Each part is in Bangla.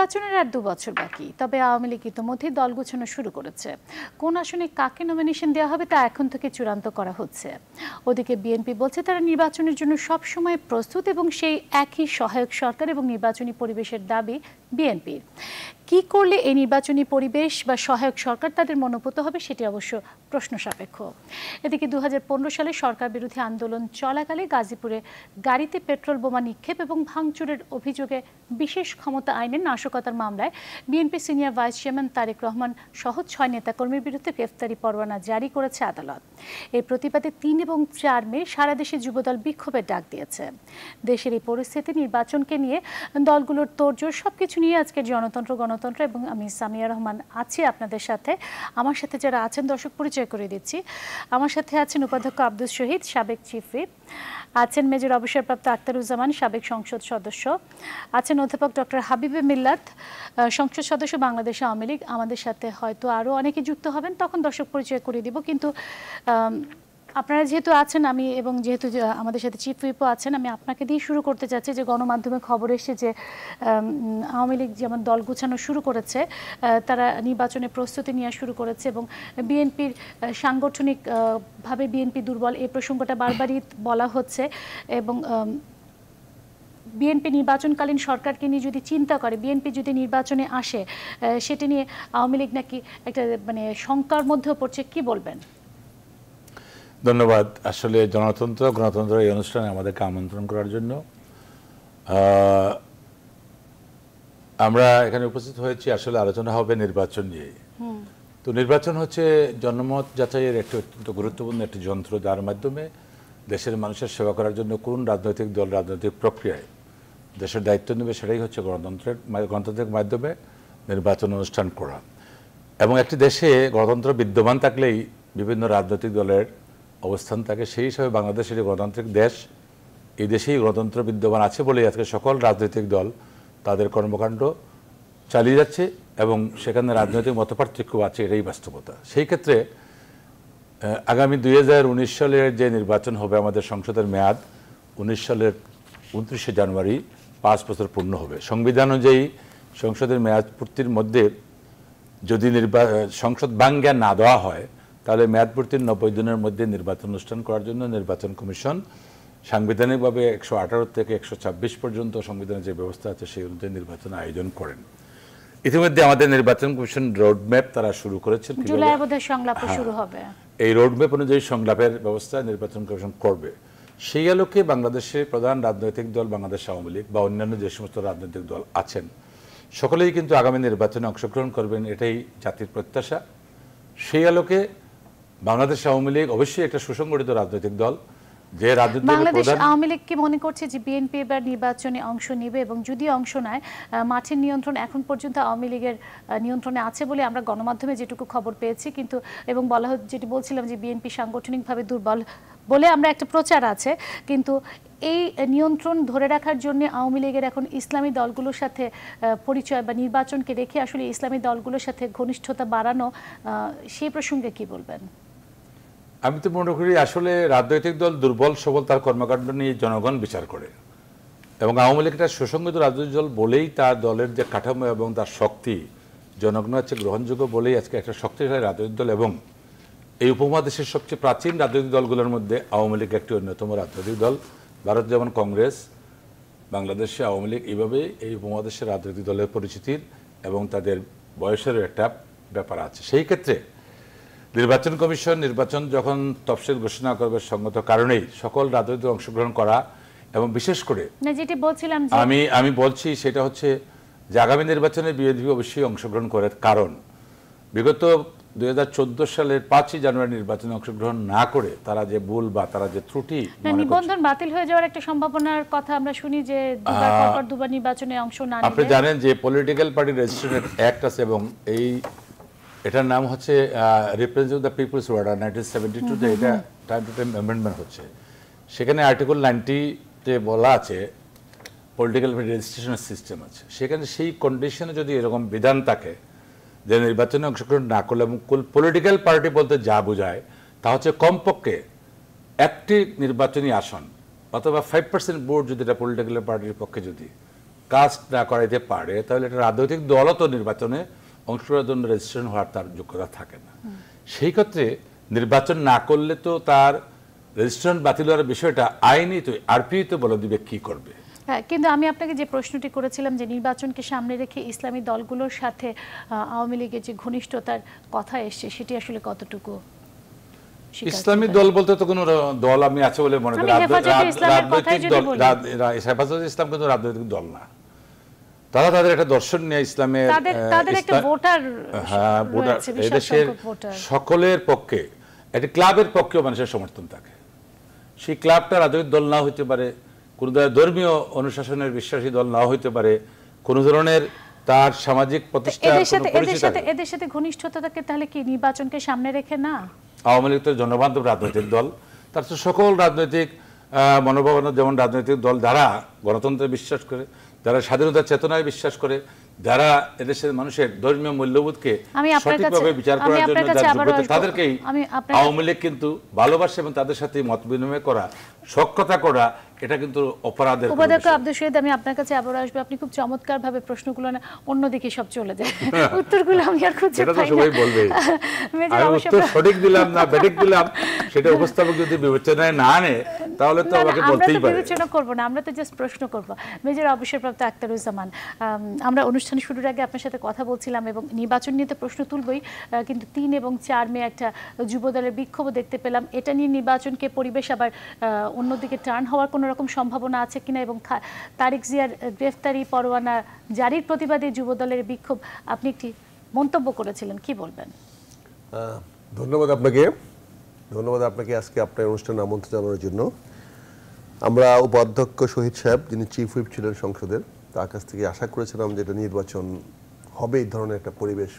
নির্বাচনের আর দু বছর বাকি তবে আওয়ামী লীগ ইতিমধ্যে দল গুছানো শুরু করেছে কোন আসনে কাকে নমিনেশন দেওয়া হবে তা এখন থেকে চূড়ান্ত করা হচ্ছে ওদিকে বিএনপি বলছে তারা নির্বাচনের জন্য সবসময় প্রস্তুত এবং সেই একই সহায়ক সরকার এবং নির্বাচনী পরিবেশের দাবি বিএনপির কি করলে এই নির্বাচনী পরিবেশ বা সহায়ক সরকার তাদের মনোভূত হবে সেটি অবশ্য প্রশ্ন সাপেক্ষ এদিকে দু সালে সরকার বিরোধী আন্দোলন চলাকালে গাজীপুরে গাড়িতে পেট্রোল বোমা নিক্ষেপ এবং ভাঙচুরের অভিযোগে বিশেষ ক্ষমতা আইনের নাশকতার মামলায় BNP senior vice chairman Tarique Rahman সহ ছয় নেতাকর্মীর বিরুদ্ধে গ্রেফতারি পরোয়ানা জারি করেছে আদালত এর প্রতিবাদে তিন এবং চার মে সারা দেশে যুবদল বিক্ষোভের ডাক দিয়েছে দেশের এই পরিস্থিতি নির্বাচনকে নিয়ে দলগুলোর তোড়জোড় সবকিছু নিয়ে আজকের জনতন্ত্র গণতন্ত্র গণতন্ত্র এবং আমি সামিয়া রহমান আছি আপনাদের সাথে আমার সাথে যারা আছেন দর্শক পরিচয় করে দিচ্ছি আমার সাথে আছেন উপাধ্যক্ষ আব্দুল শহীদ সাবেক চিফ হুইপ আছেন মেজর অবসরপ্রাপ্ত আক্তারুজ্জামান সাবেক সংসদ সদস্য আছেন অধ্যাপক ডক্টর হাবিবে মিল্লাত সংসদ সদস্য বাংলাদেশ আওয়ামী লীগ আমাদের সাথে হয়তো আরও অনেকে যুক্ত হবেন তখন দর্শক পরিচয় করে দিব কিন্তু আপনারা যেহেতু আছেন আমি এবং যেহেতু আমাদের সাথে চিফ উইপও আছেন আমি আপনাকে দিয়ে শুরু করতে চাচ্ছি যে গণমাধ্যমে খবর এসে যে আওয়ামী লীগ যেমন দল গুছানো শুরু করেছে তারা নির্বাচনে প্রস্তুতি নেওয়া শুরু করেছে এবং বিএনপির সাংগঠনিকভাবে বিএনপি দুর্বল এই প্রসঙ্গটা বারবারই বলা হচ্ছে এবং বিএনপি নির্বাচনকালীন সরকারকে নিয়ে যদি চিন্তা করে বিএনপি যদি নির্বাচনে আসে সেটি নিয়ে আওয়ামী লীগ নাকি একটা মানে শঙ্কার মধ্যেও পড়ছে কি বলবেন ধন্যবাদ আসলে জনতন্ত্র গণতন্ত্র এই অনুষ্ঠানে আমাদেরকে আমন্ত্রণ করার জন্য আমরা এখানে উপস্থিত হয়েছি আসলে আলোচনা হবে নির্বাচন নিয়ে তো নির্বাচন হচ্ছে জনমত যাচাইয়ের একটি অত্যন্ত গুরুত্বপূর্ণ একটি যন্ত্র যার মাধ্যমে দেশের মানুষের সেবা করার জন্য কোন রাজনৈতিক দল রাজনৈতিক প্রক্রিয়ায় দেশের দায়িত্ব নেবে সেটাই হচ্ছে গণতন্ত্রের গণতান্ত্রিক মাধ্যমে নির্বাচন অনুষ্ঠান করা এবং একটি দেশে গণতন্ত্র বিদ্যমান থাকলেই বিভিন্ন রাজনৈতিক দলের অবস্থান থাকে সেই হিসাবে বাংলাদেশ একটি গণতান্ত্রিক দেশ এই দেশেই গণতন্ত্র বিদ্যমান আছে বলেই আজকে সকল রাজনৈতিক দল তাদের কর্মকাণ্ড চালিয়ে যাচ্ছে এবং সেখানে রাজনৈতিক মত পার্থক্য আছে এটাই বাস্তবতা সেই ক্ষেত্রে আগামী দুই সালের যে নির্বাচন হবে আমাদের সংসদের মেয়াদ উনিশ সালের উনত্রিশে জানুয়ারি পাঁচ বছর পূর্ণ হবে সংবিধান অনুযায়ী সংসদের মেয়াদ পূর্তির মধ্যে যদি নির্বা সংসদ ভাঙ্গা না দেওয়া হয় তাহলে মেয়াদপূর্তির নব্বই দিনের মধ্যে নির্বাচন অনুষ্ঠান করার জন্য নির্বাচন কমিশন সাংবিধানিকভাবে একশো আঠারো থেকে একশো ছাব্বিশ পর্যন্ত সংবিধানের যে ব্যবস্থা আছে সেই অনুযায়ী নির্বাচন আয়োজন করেন ইতিমধ্যে আমাদের নির্বাচন কমিশন রোডম্যাপ তারা শুরু করেছেন জুলাই বোধহয় সংলাপ হ্যাঁ। শুরু হবে এই রোডম্যাপ অনুযায়ী সংলাপের ব্যবস্থা নির্বাচন কমিশন করবে সেই আলোকে বাংলাদেশের প্রধান রাজনৈতিক দল বাংলাদেশ আওয়ামী লীগ বা অন্যান্য যে সমস্ত রাজনৈতিক দল আছেন সকলেই কিন্তু আগামী নির্বাচনে অংশগ্রহণ করবেন এটাই জাতির প্রত্যাশা সেই আলোকে বাংলাদেশ আওয়ামী লীগ অবশ্যই একটা সুসংগঠিত রাজনৈতিক দল যে রাজনৈতিক বাংলাদেশ আওয়ামী লীগ কি মনে করছে যে বিএনপি এবার নির্বাচনে অংশ নেবে এবং যদি অংশ নেয় মাঠের নিয়ন্ত্রণ এখন পর্যন্ত আওয়ামী লীগের নিয়ন্ত্রণে আছে বলে আমরা গণমাধ্যমে যেটুকু খবর পেয়েছি কিন্তু এবং বলা হচ্ছে যেটি বলছিলাম যে বিএনপি সাংগঠনিকভাবে দুর্বল বলে আমরা একটা প্রচার আছে কিন্তু এই নিয়ন্ত্রণ ধরে রাখার জন্য আওয়ামী লীগের এখন ইসলামী দলগুলোর সাথে পরিচয় বা নির্বাচনকে রেখে আসলে ইসলামী দলগুলোর সাথে ঘনিষ্ঠতা বাড়ানো সেই প্রসঙ্গে কি বলবেন আমি তো মনে করি আসলে রাজনৈতিক দল দুর্বল সবল তার কর্মকাণ্ড নিয়ে জনগণ বিচার করে এবং আওয়ামী লীগ একটা সুসংগত রাজনৈতিক দল বলেই তার দলের যে কাঠামো এবং তার শক্তি জনগণ হচ্ছে গ্রহণযোগ্য বলেই আজকে একটা শক্তিশালী রাজনৈতিক দল এবং এই উপমহাদেশের সবচেয়ে প্রাচীন রাজনৈতিক দলগুলোর মধ্যে আওয়ামী লীগ একটি অন্যতম রাজনৈতিক দল ভারত যেমন কংগ্রেস বাংলাদেশে আওয়ামী লীগ এইভাবে এই উপমহাদেশের রাজনৈতিক দলের পরিচিতির এবং তাদের বয়সেরও একটা ব্যাপার আছে সেই ক্ষেত্রে নির্বাচন কমিশন নির্বাচন যখন তফসিল ঘোষণা করবে সঙ্গত কারণেই সকল রাজনৈতিক অংশগ্রহণ করা এবং বিশেষ করে আমি আমি বলছি সেটা হচ্ছে যে আগামী নির্বাচনে বিএনপি অবশ্যই অংশগ্রহণ করার কারণ বিগত দুই সালের পাঁচই জানুয়ারি নির্বাচনে অংশগ্রহণ না করে তারা যে ভুল বা তারা যে ত্রুটি নিবন্ধন বাতিল হয়ে যাওয়ার একটা সম্ভাবনার কথা আমরা শুনি যে দুবার নির্বাচনে অংশ না আপনি জানেন যে পলিটিক্যাল পার্টি রেজিস্ট্রেশন অ্যাক্ট আছে এবং এই এটার নাম হচ্ছে represent the peoples order nineteen seventy two এটা টাইম টু টাইম অ্যামেন্ডমেন্ট হচ্ছে সেখানে আর্টিকেল নাইনটিতে বলা আছে পলিটিক্যাল রেজিস্ট্রেশনের সিস্টেম আছে সেখানে সেই কন্ডিশনে যদি এরকম বিধান থাকে যে নির্বাচনে অংশগ্রহণ না করলে এবং পলিটিক্যাল পার্টি বলতে যা বোঝায় তা হচ্ছে কমপক্ষে একটি নির্বাচনী আসন অথবা ফাইভ পার্সেন্ট ভোট যদি এটা পলিটিক্যাল পার্টির পক্ষে যদি কাজ না করাইতে পারে তাহলে এটা রাজনৈতিক দলও তো নির্বাচনে অংশগ্রহণ রেজিস্ট্রেশন হওয়ার তার যোগ্যতা থাকে না সেই ক্ষেত্রে নির্বাচন না করলে তো তার রেজিস্ট্রেশন বাতিল হওয়ার বিষয়টা আইনি তো আরপিই তো বলে দিবে কি করবে হ্যাঁ কিন্তু আমি আপনাকে যে প্রশ্নটি করেছিলাম যে নির্বাচনকে সামনে রেখে ইসলামী দলগুলোর সাথে আওয়ামী লীগের যে ঘনিষ্ঠতার কথা এসছে সেটি আসলে কতটুকু ইসলামী দল বলতে তো কোনো দল আমি আছে বলে মনে করি রাজনৈতিক দল ইসলাম কিন্তু রাজনৈতিক দল না তারা তাদের একটা দর্শন নিয়ে ইসলামের হ্যাঁ, এদেশের সকলের পক্ষে একটি ক্লাবের পক্ষেও মানুষের সমর্থন থাকে সেই ক্লাবটা রাজনৈতিক দল না হইতে পারে কোন ধরনের ধর্মীয় অনুশাসনের বিশ্বাসী দল না হইতে পারে কোন ধরনের তার সামাজিক প্রতিষ্ঠা এদের সাথে তাহলে কি নির্বাচনকে সামনে রেখে না আওয়ামী লীগ তো জনবান্ধব রাজনৈতিক দল তার সকল রাজনৈতিক মনোভাবনা যেমন রাজনৈতিক দল দ্বারা গণতন্ত্রে বিশ্বাস করে যারা স্বাধীনতা চেতনায় বিশ্বাস করে যারা এদেশের মানুষের ধর্মীয় মূল্যবোধকে সঠিকভাবে বিচার করার জন্য তাদেরকেই আওয়ামী লীগ কিন্তু ভালোবাসে এবং তাদের সাথে মত বিনিময় করা সক্ষতা করা এটা কিন্তু অপরাধের উপাধ্যক্ষ আব্দুল শহীদ আমি আপনার কাছে আবার আসবো আপনি খুব চমৎকার ভাবে প্রশ্নগুলো না অন্যদিকে সব চলে যায় উত্তরগুলো আমি আর খুঁজে পাই না সবাই বলবে আমি উত্তর সঠিক দিলাম না বেঠিক দিলাম সেটা উপস্থাপক যদি বিবেচনায় না আনে তাহলে তো আমাকে বলতেই পারে আমরা বিবেচনা করব না আমরা তো জাস্ট প্রশ্ন করব মেজর অবসরপ্রাপ্ত আক্তারুজ্জামান আমরা অনুষ্ঠান শুরুর আগে আপনার সাথে কথা বলছিলাম এবং নির্বাচন নিয়ে তো প্রশ্ন তুলবই কিন্তু তিন এবং চার মে একটা যুবদলের বিক্ষোভ দেখতে পেলাম এটা নিয়ে নির্বাচনকে পরিবেশ আবার অন্যদিকে টার্ন হওয়ার কোনো রকম সম্ভাবনা আছে কিনা এবং তারিক জিয়ার গ্রেফতারি পরোয়ানা জারির প্রতিবাদে যুবদলের বিক্ষোভ আপনি একটি মন্তব্য করেছিলেন কি বলবেন ধন্যবাদ আপনাকে ধন্যবাদ আপনাকে আজকে আপনার অনুষ্ঠানে আমন্ত্রণ জানানোর জন্য আমরা উপাধ্যক্ষ শহীদ সাহেব যিনি চিফ হুইপ ছিলেন সংসদের তার কাছ থেকে আশা করেছিলাম যে এটা নির্বাচন হবে এই ধরনের একটা পরিবেশ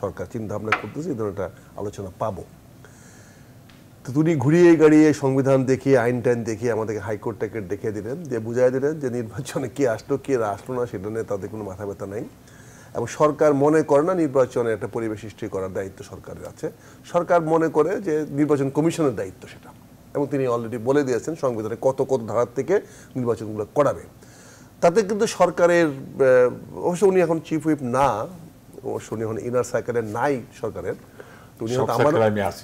সরকার চিন্তা ভাবনা করতেছে এই ধরনের একটা আলোচনা পাবো তো তিনি ঘুরিয়ে গাড়িয়ে সংবিধান দেখিয়ে আইন টাইন দেখিয়ে আমাদেরকে হাইকোর্টটাকে দেখে দিলেন যে বুঝাই দিলেন যে নির্বাচনে কে আসলো কে আসলো না সেটা নিয়ে তাদের কোনো মাথা ব্যথা নাই এবং সরকার মনে করে না নির্বাচনে একটা পরিবেশ সৃষ্টি করার দায়িত্ব সরকারের আছে সরকার মনে করে যে নির্বাচন কমিশনের দায়িত্ব সেটা এবং তিনি অলরেডি বলে দিয়েছেন সংবিধানে কত কত ধারার থেকে নির্বাচনগুলো করাবে তাতে কিন্তু সরকারের অবশ্য উনি এখন চিফ হুইপ না অবশ্য উনি এখন ইনার সার্কেলের নাই সরকারের উনি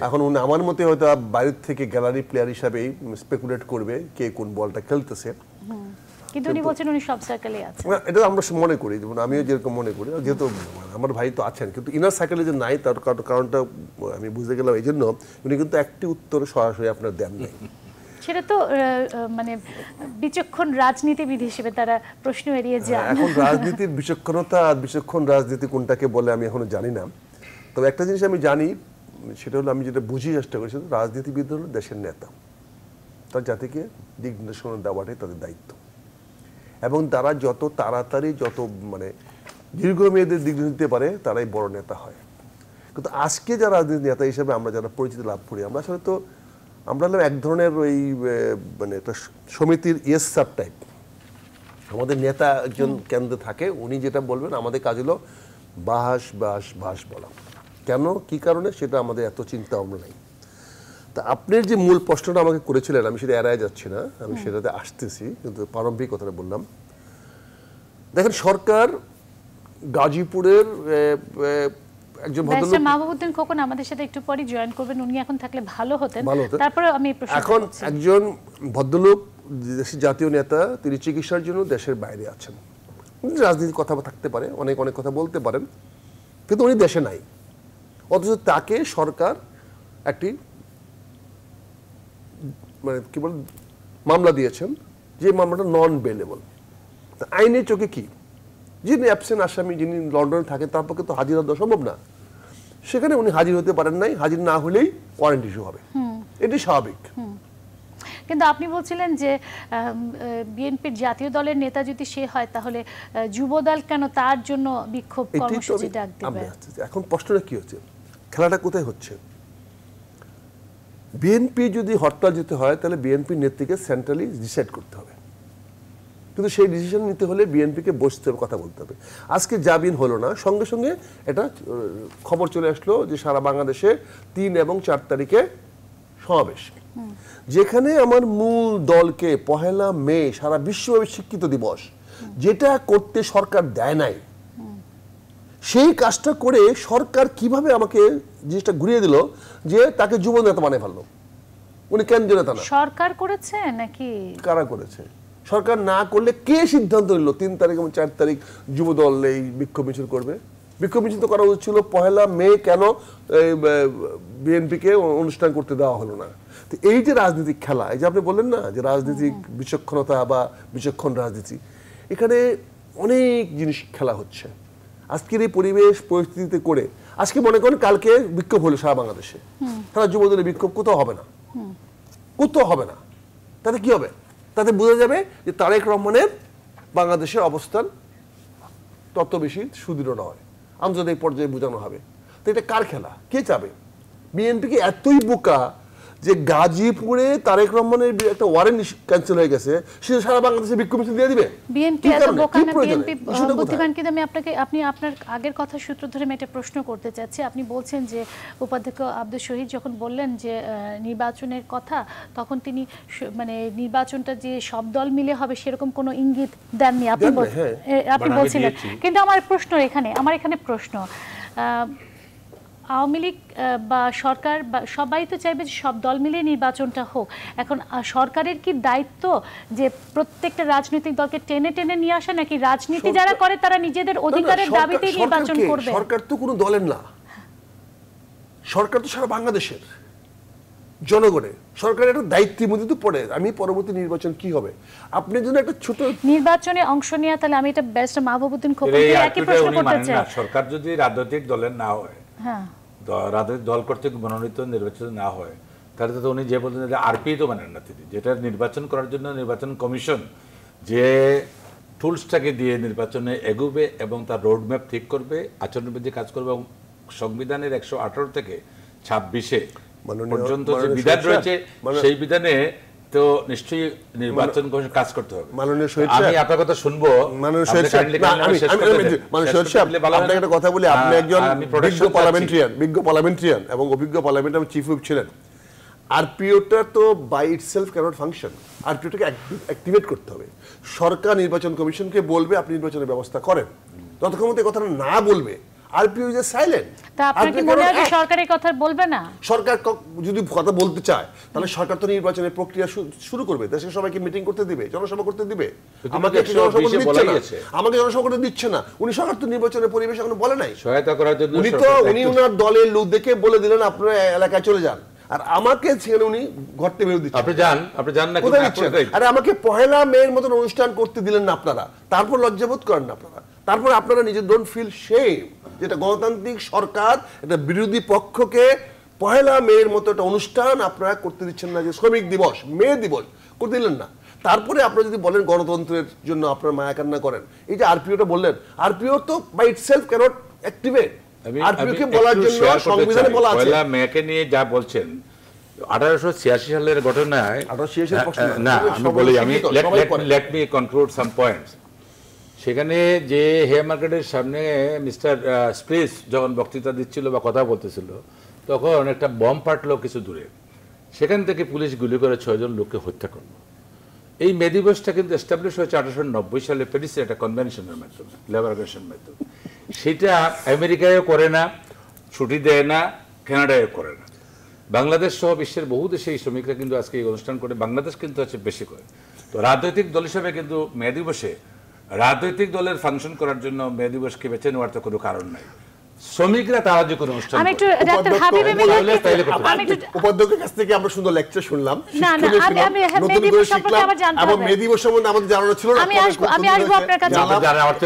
এখন উনি আমার মতে হয়তো বাইরের থেকে গ্যালারি প্লেয়ার হিসাবেই স্পেকুলেট করবে কে কোন বলটা খেলতেছে এটা আমরা মনে করি আমিও যেরকম মনে করি কিন্তু নাই কারণটা আমি বুঝে গেলাম এই জন্য উনি কিন্তু একটি উত্তর সরাসরি আপনার দেন নাই সেটা তো মানে বিচক্ষণ রাজনীতিবিদ হিসেবে তারা প্রশ্ন এড়িয়ে যায় হ্যাঁ, এখন রাজনীতির বিচক্ষণতা বিচক্ষণ রাজনীতি কোনটাকে বলে আমি এখনো জানি না তবে একটা জিনিস আমি জানি সেটা হলো আমি যেটা বুঝি চেষ্টা করি রাজনীতিবিদ হলো দেশের নেতা তার জাতিকে দিক নির্দেশনা দেওয়াটাই তাদের দায়িত্ব এবং তারা যত তাড়াতাড়ি যত মানে দীর্ঘমেয়াদের দিক নিতে পারে তারাই বড় নেতা হয় কিন্তু আজকে যারা রাজনীতি নেতা হিসেবে আমরা যারা পরিচিতি লাভ করি আমরা আসলে তো আমরা এক ধরনের ওই মানে একটা সমিতির ইয়েস সাব টাইপ আমাদের নেতা একজন কেন্দ্রে থাকে উনি যেটা বলবেন আমাদের কাজ হলো বাস বাস বাস বলা কেন কি কারণে সেটা আমাদের এত চিন্তা আমরা নাই তা আপনার যে মূল প্রশ্নটা আমাকে করেছিলেন আমি সেটা এড়ায় যাচ্ছি না আমি সেটাতে আসতেছি কিন্তু প্রারম্ভিক কথাটা বললাম দেখেন সরকার গাজীপুরের একজন ভদ্রলোক মাহবুবউদ্দিন খোকন আমাদের সাথে একটু পরে জয়েন করবেন উনি এখন থাকলে ভালো হতেন তারপরে আমি এখন একজন ভদ্রলোক দেশের জাতীয় নেতা তিনি চিকিৎসার জন্য দেশের বাইরে আছেন রাজনীতির কথা থাকতে পারে অনেক অনেক কথা বলতে পারেন কিন্তু উনি দেশে নাই অথচ তাকে সরকার একটি মানে কি বল মামলা দিয়েছেন যে মামলাটা নন বেলেবল আইনের চোখে কি যিনি অ্যাবসেন্ট আসামি যিনি লন্ডনে থাকে তার পক্ষে তো হাজির হওয়া সম্ভব না সেখানে উনি হাজির হতে পারেন নাই হাজির না হলেই ওয়ারেন্ট ইস্যু হবে এটি স্বাভাবিক কিন্তু আপনি বলছিলেন যে বিএনপির জাতীয় দলের নেতা যদি সে হয় তাহলে যুবদল কেন তার জন্য বিক্ষোভ কর্মসূচি ডাক দিবে আচ্ছা, আচ্ছা, এখন প্রশ্নটা কি হচ্ছে খেলাটা কোথায় হচ্ছে বিএনপি যদি হরতাল যেতে হয় তাহলে বিএনপি নেত্রীকে সেন্ট্রালি ডিসাইড করতে হবে কিন্তু সেই ডিসিশন নিতে হলে বিএনপিকে বসতে হবে কথা বলতে হবে আজকে জাবিন হলো না সঙ্গে সঙ্গে এটা খবর চলে আসলো যে সারা বাংলাদেশে তিন এবং চার তারিখে সমাবেশ যেখানে আমার মূল দলকে পহেলা মে সারা বিশ্বব্যাপী শিক্ষিত দিবস যেটা করতে সরকার দেয় নাই সেই কাজটা করে সরকার কিভাবে আমাকে জিনিসটা ঘুরিয়ে দিল যে তাকে যুব নেতা বানিয়ে ফেললো উনি কেন্দ্রীয় নেতা সরকার করেছে নাকি কারা করেছে সরকার না করলে কে সিদ্ধান্ত নিল তিন তারিখ এবং চার তারিখ যুব দল এই বিক্ষোভ মিছিল করবে বিক্ষোভ মিছিল তো করা উচিত ছিল পহেলা মে কেন বিএনপিকে অনুষ্ঠান করতে দেওয়া হলো না তো এই যে রাজনৈতিক খেলা এই যে আপনি বললেন না যে রাজনীতিক হ্যাঁ। বিচক্ষণতা বা বিচক্ষণ রাজনীতি এখানে অনেক জিনিস খেলা হচ্ছে আজকের এই পরিবেশ পরিস্থিতিতে করে আজকে মনে করেন কালকে বিক্ষোভ হলো সারা বাংলাদেশে সারা যুবদলের বিক্ষোভ কোথাও হবে না কোথাও হবে না তাতে কি হবে তাতে বোঝা যাবে যে তারেক রহমানের বাংলাদেশের অবস্থান তত বেশি সুদৃঢ় নয় আন্তর্জাতিক পর্যায়ে বোঝানো হবে তো এটা কার খেলা কে চাবে বিএনপিকে এতই বোকা যে গাজীপুরে তারেক রহমানের একটা ওয়ারেন্ট ক্যান্সেল হয়ে গেছে সে সারা বাংলাদেশে বিক্ষোভ মিছিল দিয়ে দিবে বিএনপি এত বোকা না বিএনপি বুদ্ধিমান কি আমি আপনাকে আপনি আপনার আগের কথা সূত্র ধরে আমি একটা প্রশ্ন করতে চাচ্ছি আপনি বলছেন যে উপাধ্যক্ষ আব্দুল শহীদ যখন বললেন যে নির্বাচনের কথা তখন তিনি মানে নির্বাচনটা যে সব দল মিলে হবে সেরকম কোনো ইঙ্গিত দেননি আপনি হ্যাঁ। আপনি বলছিলেন কিন্তু আমার প্রশ্ন এখানে আমার এখানে প্রশ্ন আওয়ামী লীগ বা সরকার সবাই তো চাইবে যে সব দল মিলে নির্বাচনটা হোক এখন সরকারের কি দায়িত্ব যে প্রত্যেকটা রাজনৈতিক দলকে টেনে টেনে নিয়ে আসে নাকি রাজনীতি যারা করে তারা নিজেদের অধিকারের দাবিতে নির্বাচন করবে সরকার তো কোনো দলের না সরকার তো সারা বাংলাদেশের জনগণের সরকারের একটা দায়িত্বের মধ্যে তো পড়ে আমি পরবর্তী নির্বাচন কি হবে আপনি যদি একটা ছোট নির্বাচনে অংশ নেওয়া তাহলে আমি এটা ব্যারিস্টার মাহবুবুদ্দিন খোকনকে একই প্রশ্ন করতে চাই সরকার যদি রাজনৈতিক দলের না হয় হ্যাঁ রাজনৈতিক দল কর্তৃক মনোনীত নির্বাচিত না হয় তাহলে তো উনি যে বলছেন যে আরপি তো মানেন না তিনি যেটা নির্বাচন করার জন্য নির্বাচন কমিশন যে টুলসটাকে দিয়ে নির্বাচনে এগোবে এবং তার রোডম্যাপ ঠিক করবে আচরণবিধি কাজ করবে এবং সংবিধানের একশো আঠারো থেকে ছাব্বিশে পর্যন্ত যে বিধান রয়েছে সেই বিধানে তো নিশ্চয়ই নির্বাচন কমিশন কাজ করতে হবে মাননীয় শহীদ আমি আপনার কথা শুনবো মাননীয় শহীদ মাননীয় শহীদ সাহেব আপনাকে একটা কথা বলি আপনি একজন বিজ্ঞ পার্লামেন্টারিয়ান বিজ্ঞ পার্লামেন্টারিয়ান এবং অভিজ্ঞ পার্লামেন্টারিয়ান চিফ হুইপ ছিলেন আরপিওটা তো বাই ইটসেলফ ক্যানট ফাংশন আরপিওটাকে অ্যাক্টিভেট করতে হবে সরকার নির্বাচন কমিশনকে বলবে আপনি নির্বাচনের ব্যবস্থা করেন ততক্ষণ মধ্যে কথাটা না বলবে আরপিও ইজ সাইলেন্ট তা কি মনে হয় সরকারের কথা বলবে না সরকার যদি কথা বলতে চায় তাহলে সরকার তো নির্বাচনের প্রক্রিয়া শুরু করবে দেশের সবাইকে মিটিং করতে দিবে জনসভা করতে দিবে আমাকে জনসভা করতে দিচ্ছে আমাকে জনসভা করতে দিচ্ছে না উনি সরকার তো নির্বাচনের পরিবেশ এখনো বলে নাই সহায়তা করার জন্য উনি তো উনি ওনার বলে দিলেন আপনারা এলাকায় চলে যান আর আমাকে সেখানে উনি ঘরতে বেরো দিচ্ছেন আপনি যান আপনি না আরে আমাকে পহেলা মেয়ের মতন অনুষ্ঠান করতে দিলেন না আপনারা তারপর লজ্জাবোধ করেন না আপনারা তারপর আপনারা নিজে ডোন ফিল সেম যেটা গণতান্ত্রিক সরকার এটা বিরোধী পক্ষকে পয়লা মেয়ের মতো একটা অনুষ্ঠান আপনারা করতে দিচ্ছেন না যে শ্রমিক দিবস মে দিবস করতে দিলেন না তারপরে আপনি যদি বলেন গণতন্ত্রের জন্য আপনার মায়া কান্না করেন এই যে আরপিওটা বললেন আরপিও তো বাই ইটসেলফ ক্যানট অ্যাক্টিভেট আরপিওকে বলার জন্য সংবিধানে বলা আছে পহেলা মেয়েকে নিয়ে যা বলছেন আঠারোশো ছিয়াশি সালের ঘটনায় না আমি বলি আমি let me conclude some points সেখানে যে হেয়ার মার্কেটের সামনে মিস্টার স্প্রিস যখন বক্তৃতা দিচ্ছিল বা কথা বলতেছিল তখন একটা বম ফাটলো কিছু দূরে সেখান থেকে পুলিশ গুলি করে ছয়জন লোককে হত্যা করল এই মে দিবসটা কিন্তু এস্টাবলিশ হয়েছে আঠারোশো নব্বই সালে প্যারিসের একটা কনভেনশনের মাধ্যমে লেবার কনভেনশনের মাধ্যমে সেটা আমেরিকায়ও করে না ছুটি দেয় না কানাডায়ও করে না বাংলাদেশ সহ বিশ্বের বহু দেশে এই শ্রমিকরা কিন্তু আজকে এই অনুষ্ঠান করে বাংলাদেশ কিন্তু আছে বেশি করে তো রাজনৈতিক দল হিসাবে কিন্তু মে দিবসে রাজনৈতিক দলের ফাংশন করার জন্য মে দিবসকে বেছে নেওয়ার তো কোনো কারণ নাই শ্রমিকরা তারা যে কোনো অনুষ্ঠান আমি একটু ডাক্তার আমি কাছ থেকে আমরা সুন্দর লেকচার শুনলাম না না আমি আমি মেদি জানতে হবে মেদি আমাদের ছিল আমি আসব আমি আসব আপনার কাছে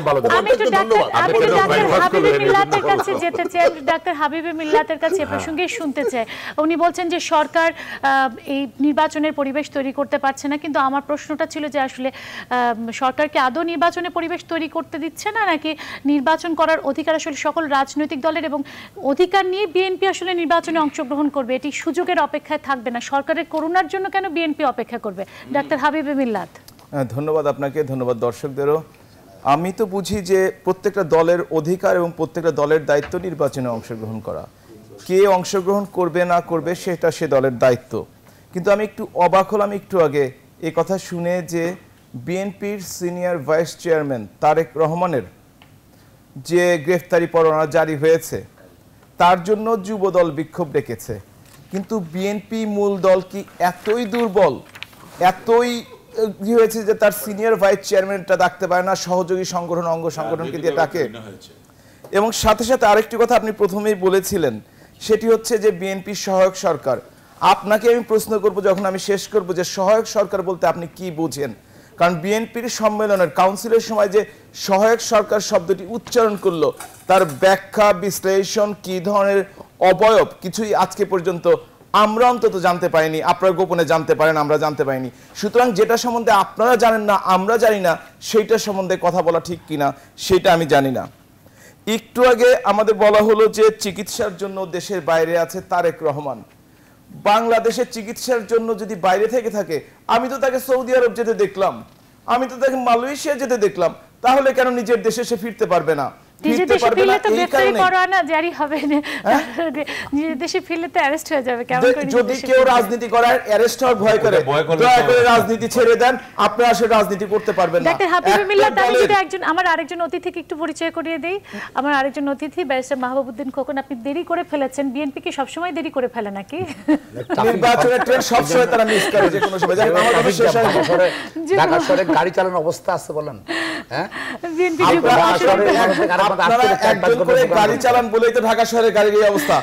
ভালো আমি একটু ডাক্তার ডাক্তার মিল্লাতের কাছে যেতে চাই ডাক্তার মিল্লাতের কাছে প্রসঙ্গে শুনতে চাই উনি বলছেন যে সরকার এই নির্বাচনের পরিবেশ তৈরি করতে পারছে না কিন্তু আমার প্রশ্নটা ছিল যে আসলে সরকারকে আদৌ নির্বাচনের পরিবেশ তৈরি করতে দিচ্ছে না নাকি নির্বাচন করার অধিকার আসলে সকল রাজনৈতিক রাজনৈতিক দলের এবং অধিকার নিয়ে বিএনপি আসলে নির্বাচনে অংশগ্রহণ করবে এটি সুযোগের অপেক্ষায় থাকবে না সরকারের করোনার জন্য কেন বিএনপি অপেক্ষা করবে ডাক্তার হাবিবে মিল্লাত হ্যাঁ, ধন্যবাদ আপনাকে ধন্যবাদ দর্শকদেরও আমি তো বুঝি যে প্রত্যেকটা দলের অধিকার এবং প্রত্যেকটা দলের দায়িত্ব নির্বাচনে অংশগ্রহণ করা কে অংশগ্রহণ করবে না করবে সেটা সে দলের দায়িত্ব কিন্তু আমি একটু অবাক হলাম একটু আগে এ কথা শুনে যে বিএনপির সিনিয়র ভাইস চেয়ারম্যান তারেক রহমানের যে গ্রেফতারি পরোয়ানা জারি হয়েছে তার জন্য যুব দল বিক্ষোভ ডেকেছে কিন্তু বিএনপি মূল দল কি এতই দুর্বল এতই হয়েছে যে তার সিনিয়র ভাইস চেয়ারম্যানটা ডাকতে পারে না সহযোগী সংগঠন অঙ্গ সংগঠনকে দিয়ে ডাকে হ্যাঁ, এবং সাথে সাথে আরেকটি কথা আপনি প্রথমেই বলেছিলেন সেটি হচ্ছে যে বিএনপি সহায়ক সরকার আপনাকে আমি প্রশ্ন করব যখন আমি শেষ করব যে সহায়ক সরকার বলতে আপনি কি বুঝেন কারণ বিএনপির সম্মেলনের কাউন্সিলের সময় যে সহায়ক সরকার শব্দটি উচ্চারণ করলো তার ব্যাখ্যা বিশ্লেষণ কি ধরনের অবয়ব কিছুই আজকে পর্যন্ত আমরা অন্তত জানতে পারিনি আপনারা গোপনে জানতে পারেন আমরা জানতে পারিনি সুতরাং যেটা সম্বন্ধে আপনারা জানেন না আমরা জানি না সেইটা সম্বন্ধে কথা বলা ঠিক কিনা সেটা আমি জানি না একটু আগে আমাদের বলা হলো যে চিকিৎসার জন্য দেশের বাইরে আছে তারেক রহমান বাংলাদেশের চিকিৎসার জন্য যদি বাইরে থেকে থাকে আমি তো তাকে সৌদি আরব যেতে দেখলাম আমি তো তাকে মালয়েশিয়া যেতে দেখলাম তাহলে কেন নিজের দেশে সে ফিরতে পারবে না হ্যাঁ? নিজের দেশে ফিরলে তো গ্রেফতারি পরোয়ানা জারি হবে না নিজের দেশে ফিরলে তো অ্যারেস্ট হয়ে যাবে কেমন করে যদি কেউ রাজনীতি অ্যারেস্ট হওয়ার ভয় করে দয়া করে রাজনীতি ছেড়ে দেন আসলে রাজনীতি করতে পারবেন না মিল্লাত আমি যদি একজন আমার আরেকজন অতিথিকে একটু পরিচয় করিয়ে দেই আমার আরেকজন অতিথি ব্যারিস্টার মাহবুবউদ্দিন খোকন আপনি দেরি করে ফেলেছেন বিএনপি কি সবসময় দেরি করে ফেলে নাকি নির্বাচনের ট্রেন তারা মিস করে যে কোনো সময় আমাদের হয় ঢাকা শহরে গাড়ি চালানোর অবস্থা আছে বলেন হ্যাঁ বিএনপি সরকারের দায়িত্ব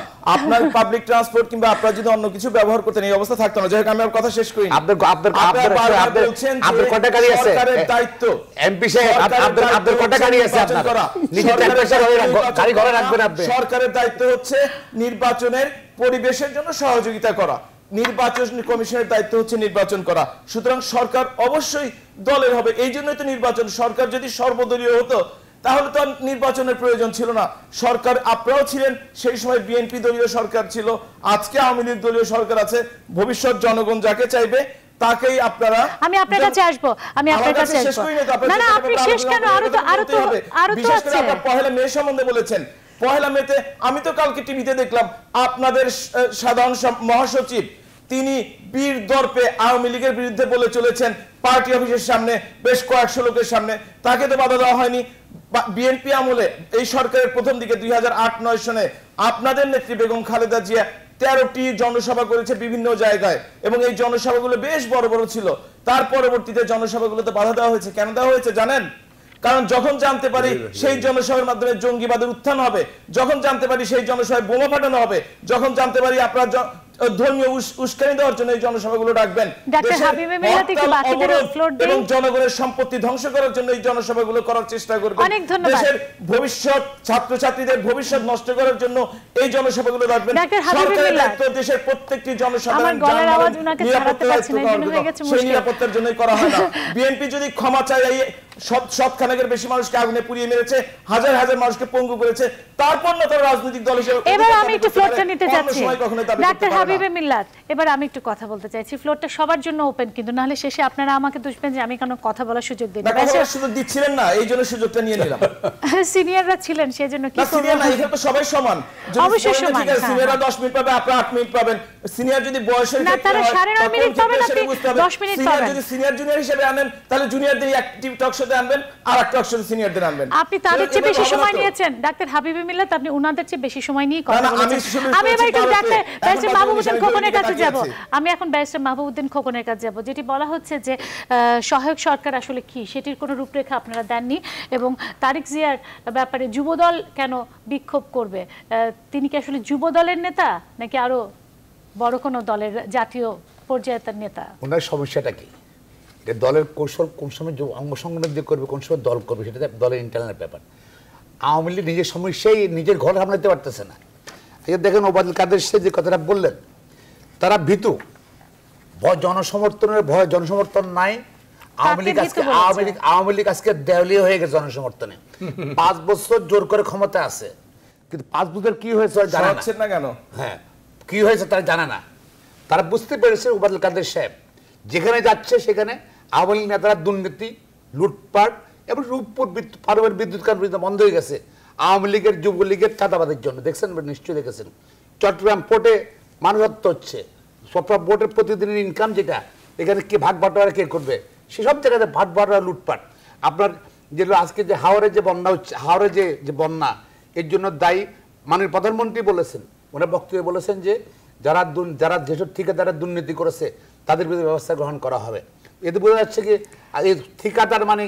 হচ্ছে নির্বাচনের পরিবেশের জন্য সহযোগিতা করা নির্বাচন কমিশনের দায়িত্ব হচ্ছে নির্বাচন করা সুতরাং সরকার অবশ্যই দলের হবে এই জন্যই তো নির্বাচন সরকার যদি সর্বদলীয় হতো তাহলে তো নির্বাচনের প্রয়োজন ছিল না সরকার আপনারাও ছিলেন সেই সময় বিএনপি দলীয় সরকার ছিল আজকে আওয়ামী লীগ দলীয় সরকার আছে ভবিষ্যৎ জনগণ যাকে চাইবে আমি তো আমি তো কালকে টিভিতে দেখলাম আপনাদের সাধারণ মহাসচিব তিনি বীর দর্পে আওয়ামী লীগের বিরুদ্ধে বলে চলেছেন পার্টি অফিসের সামনে বেশ কয়েকশো লোকের সামনে তাকে তো বাধা দেওয়া হয়নি বিএনপি আমলে এই সরকারের প্রথম দিকে দুই সনে আপনাদের নেত্রী বেগম খালেদা জিয়া তেরোটি জনসভা করেছে বিভিন্ন জায়গায় এবং এই জনসভাগুলো বেশ বড় বড় ছিল তার পরবর্তীতে জনসভাগুলোতে বাধা দেওয়া হয়েছে কেন দেওয়া হয়েছে জানেন কারণ যখন জানতে পারি সেই জনসভার মাধ্যমে জঙ্গিবাদের উত্থান হবে যখন জানতে পারি সেই জনসভায় বোমা ফাটানো হবে যখন জানতে পারি আপনার ধর্মীয় উস্কানি দেওয়ার জন্য এই জনসভাগুলো ডাকবেন এবং জনগণের সম্পত্তি ধ্বংস করার জন্য এই জনসভাগুলো করার চেষ্টা করবেন দেশের ভবিষ্যৎ ছাত্রছাত্রীদের ভবিষ্যৎ নষ্ট করার জন্য এই জনসভাগুলো ডাকবেন সরকারের দায়িত্ব দেশের প্রত্যেকটি জনসাধারণ নিরাপত্তার করা হয় না বিএনপি যদি ক্ষমা বেশি মানুষকে আগুনে পুড়িয়ে মেরেছে হাজার হাজার মানুষকে পঙ্গু করেছে তারপর না তারা রাজনৈতিক দল হিসেবে এবার আমি একটু ফ্লোরটা নিতে যাচ্ছি ডাক্তার হাবিবে মিল্লাত এবার আমি একটু কথা বলতে চাইছি ফ্লোরটা সবার জন্য ওপেন কিন্তু নাহলে শেষে আপনারা আমাকে দুষবেন যে আমি কোনো কথা বলার সুযোগ দেই না সুযোগ দিছিলেন না এই জন্য সুযোগটা নিয়ে নিলাম সিনিয়ররা ছিলেন সেই জন্য কি সিনিয়র না এখানে তো সবাই সমান অবশ্যই সমান সিনিয়ররা 10 হ্যাঁ, মিনিট পাবে আপনারা 8 মিনিট পাবেন সিনিয়র যদি বয়সের না তারা 9.5 মিনিট পাবেন আপনি 10 মিনিট পাবেন যদি সিনিয়র জুনিয়র হিসেবে আনেন তাহলে জুনিয়রদের অ্যাক্টিভ টক শোতে আনবেন আর একটা টক শোতে সিনিয়রদের আনবেন আপনি তাদের চেয়ে বেশি সময় নিয়েছেন ডাক্তার হাবিবে মিল্লাত আপনি উনাদের চেয়ে বেশি সময় নিয়ে কথা বলেছেন আমি এবার একটু ডাক্তার বাবু মাহবুবুদ্দিন খোকনের কাছে যাব আমি এখন ব্যারিস্টার মাহবুবুদ্দিন খোকনের কাছে যাব যেটি বলা হচ্ছে যে সহায়ক সরকার আসলে কি সেটির কোনো রূপরেখা আপনারা দেননি এবং তারিক জিয়ার ব্যাপারে যুবদল কেন বিক্ষোভ করবে তিনি কি আসলে যুব দলের নেতা নাকি আরো বড় কোনো দলের জাতীয় পর্যায়ে তার নেতা ওনার সমস্যাটা কি দলের কৌশল কোন সময় অঙ্গ সংগঠন দিয়ে করবে কোন সময় দল করবে সেটা দলের ইন্টারনাল ব্যাপার আওয়ামী লীগ নিজের সমস্যায় নিজের ঘর সামলাতে পারতেছে না দেখেন ওবাদুল কাদের সে যে কথাটা বললেন তারা ভীতু ভয় জনসমর্থনের ভয় জনসমর্থন নাই আওয়ামী লীগ আজকে হয়ে গেছে জনসমর্থনে পাঁচ বছর জোর করে ক্ষমতা আছে কিন্তু পাঁচ বছর কি হয়েছে জানা না কেন হ্যাঁ কি হয়েছে তারা জানে না তারা বুঝতে পেরেছে উবাদুল কাদের সাহেব যেখানে যাচ্ছে সেখানে আওয়ামী লীগ নেতারা দুর্নীতি লুটপাট এবং রূপপুর বিদ্যুৎ ফারুমের বিদ্যুৎ কারণ বন্ধ হয়ে গেছে আওয়ামী লীগের যুবলীগের চাঁদাবাদের জন্য দেখছেন নিশ্চয়ই দেখেছেন চট্টগ্রাম পোর্টে মানুষত্ব হচ্ছে সবসব বোর্ডের প্রতিদিনের ইনকাম যেটা এখানে কে ভাগ বাটোয়ারা কে করবে সেসব জায়গাতে ভাগ বাটোয়ারা লুটপাট আপনার যেগুলো আজকে যে হাওড়ে যে বন্যা হচ্ছে হাওড়ে যে যে বন্যা এর জন্য দায়ী মাননীয় প্রধানমন্ত্রী বলেছেন ওনার বক্তব্যে বলেছেন যে যারা যারা যেসব ঠিকাদারের দুর্নীতি করেছে তাদের বিরুদ্ধে ব্যবস্থা গ্রহণ করা হবে এতে বোঝা যাচ্ছে কি এই ঠিকাদার মানে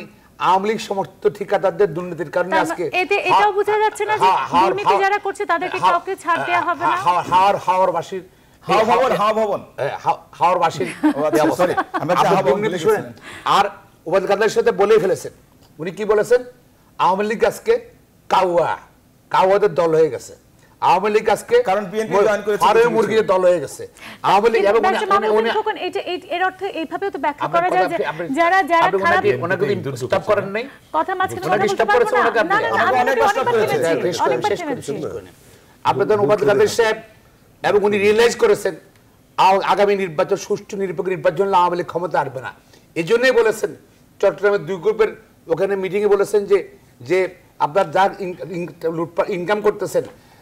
আওয়ামী লীগ সমর্থিত ঠিকাদারদের দুর্নীতির কারণে আজকে মানে এতে এটাও বোঝা যাচ্ছে না যে দুর্নীতি যারা করছে তাদেরকে কাউকে ছাড় দেওয়া হবে না হাওর আর কাদের সাথে বলেই ফেলেছেন উনি কি বলেছেন আওয়ামী লীগ আজকে কাউয়া কাউয়াদের দল হয়ে গেছে আওয়ামী আজকে কারণ বিএনপি জয়েন করেছে আরে মুরগির দল হয়ে গেছে আগামী নির্বাচন সুষ্ঠু নিরপেক্ষ নির্বাচন আওয়ামী লীগ ক্ষমতা আসবে না এই জন্যই বলেছেন চট্টগ্রামের দুই গ্রুপের ওখানে মিটিং এ বলেছেন যে যে আপনার যার ইনকাম করতেছেন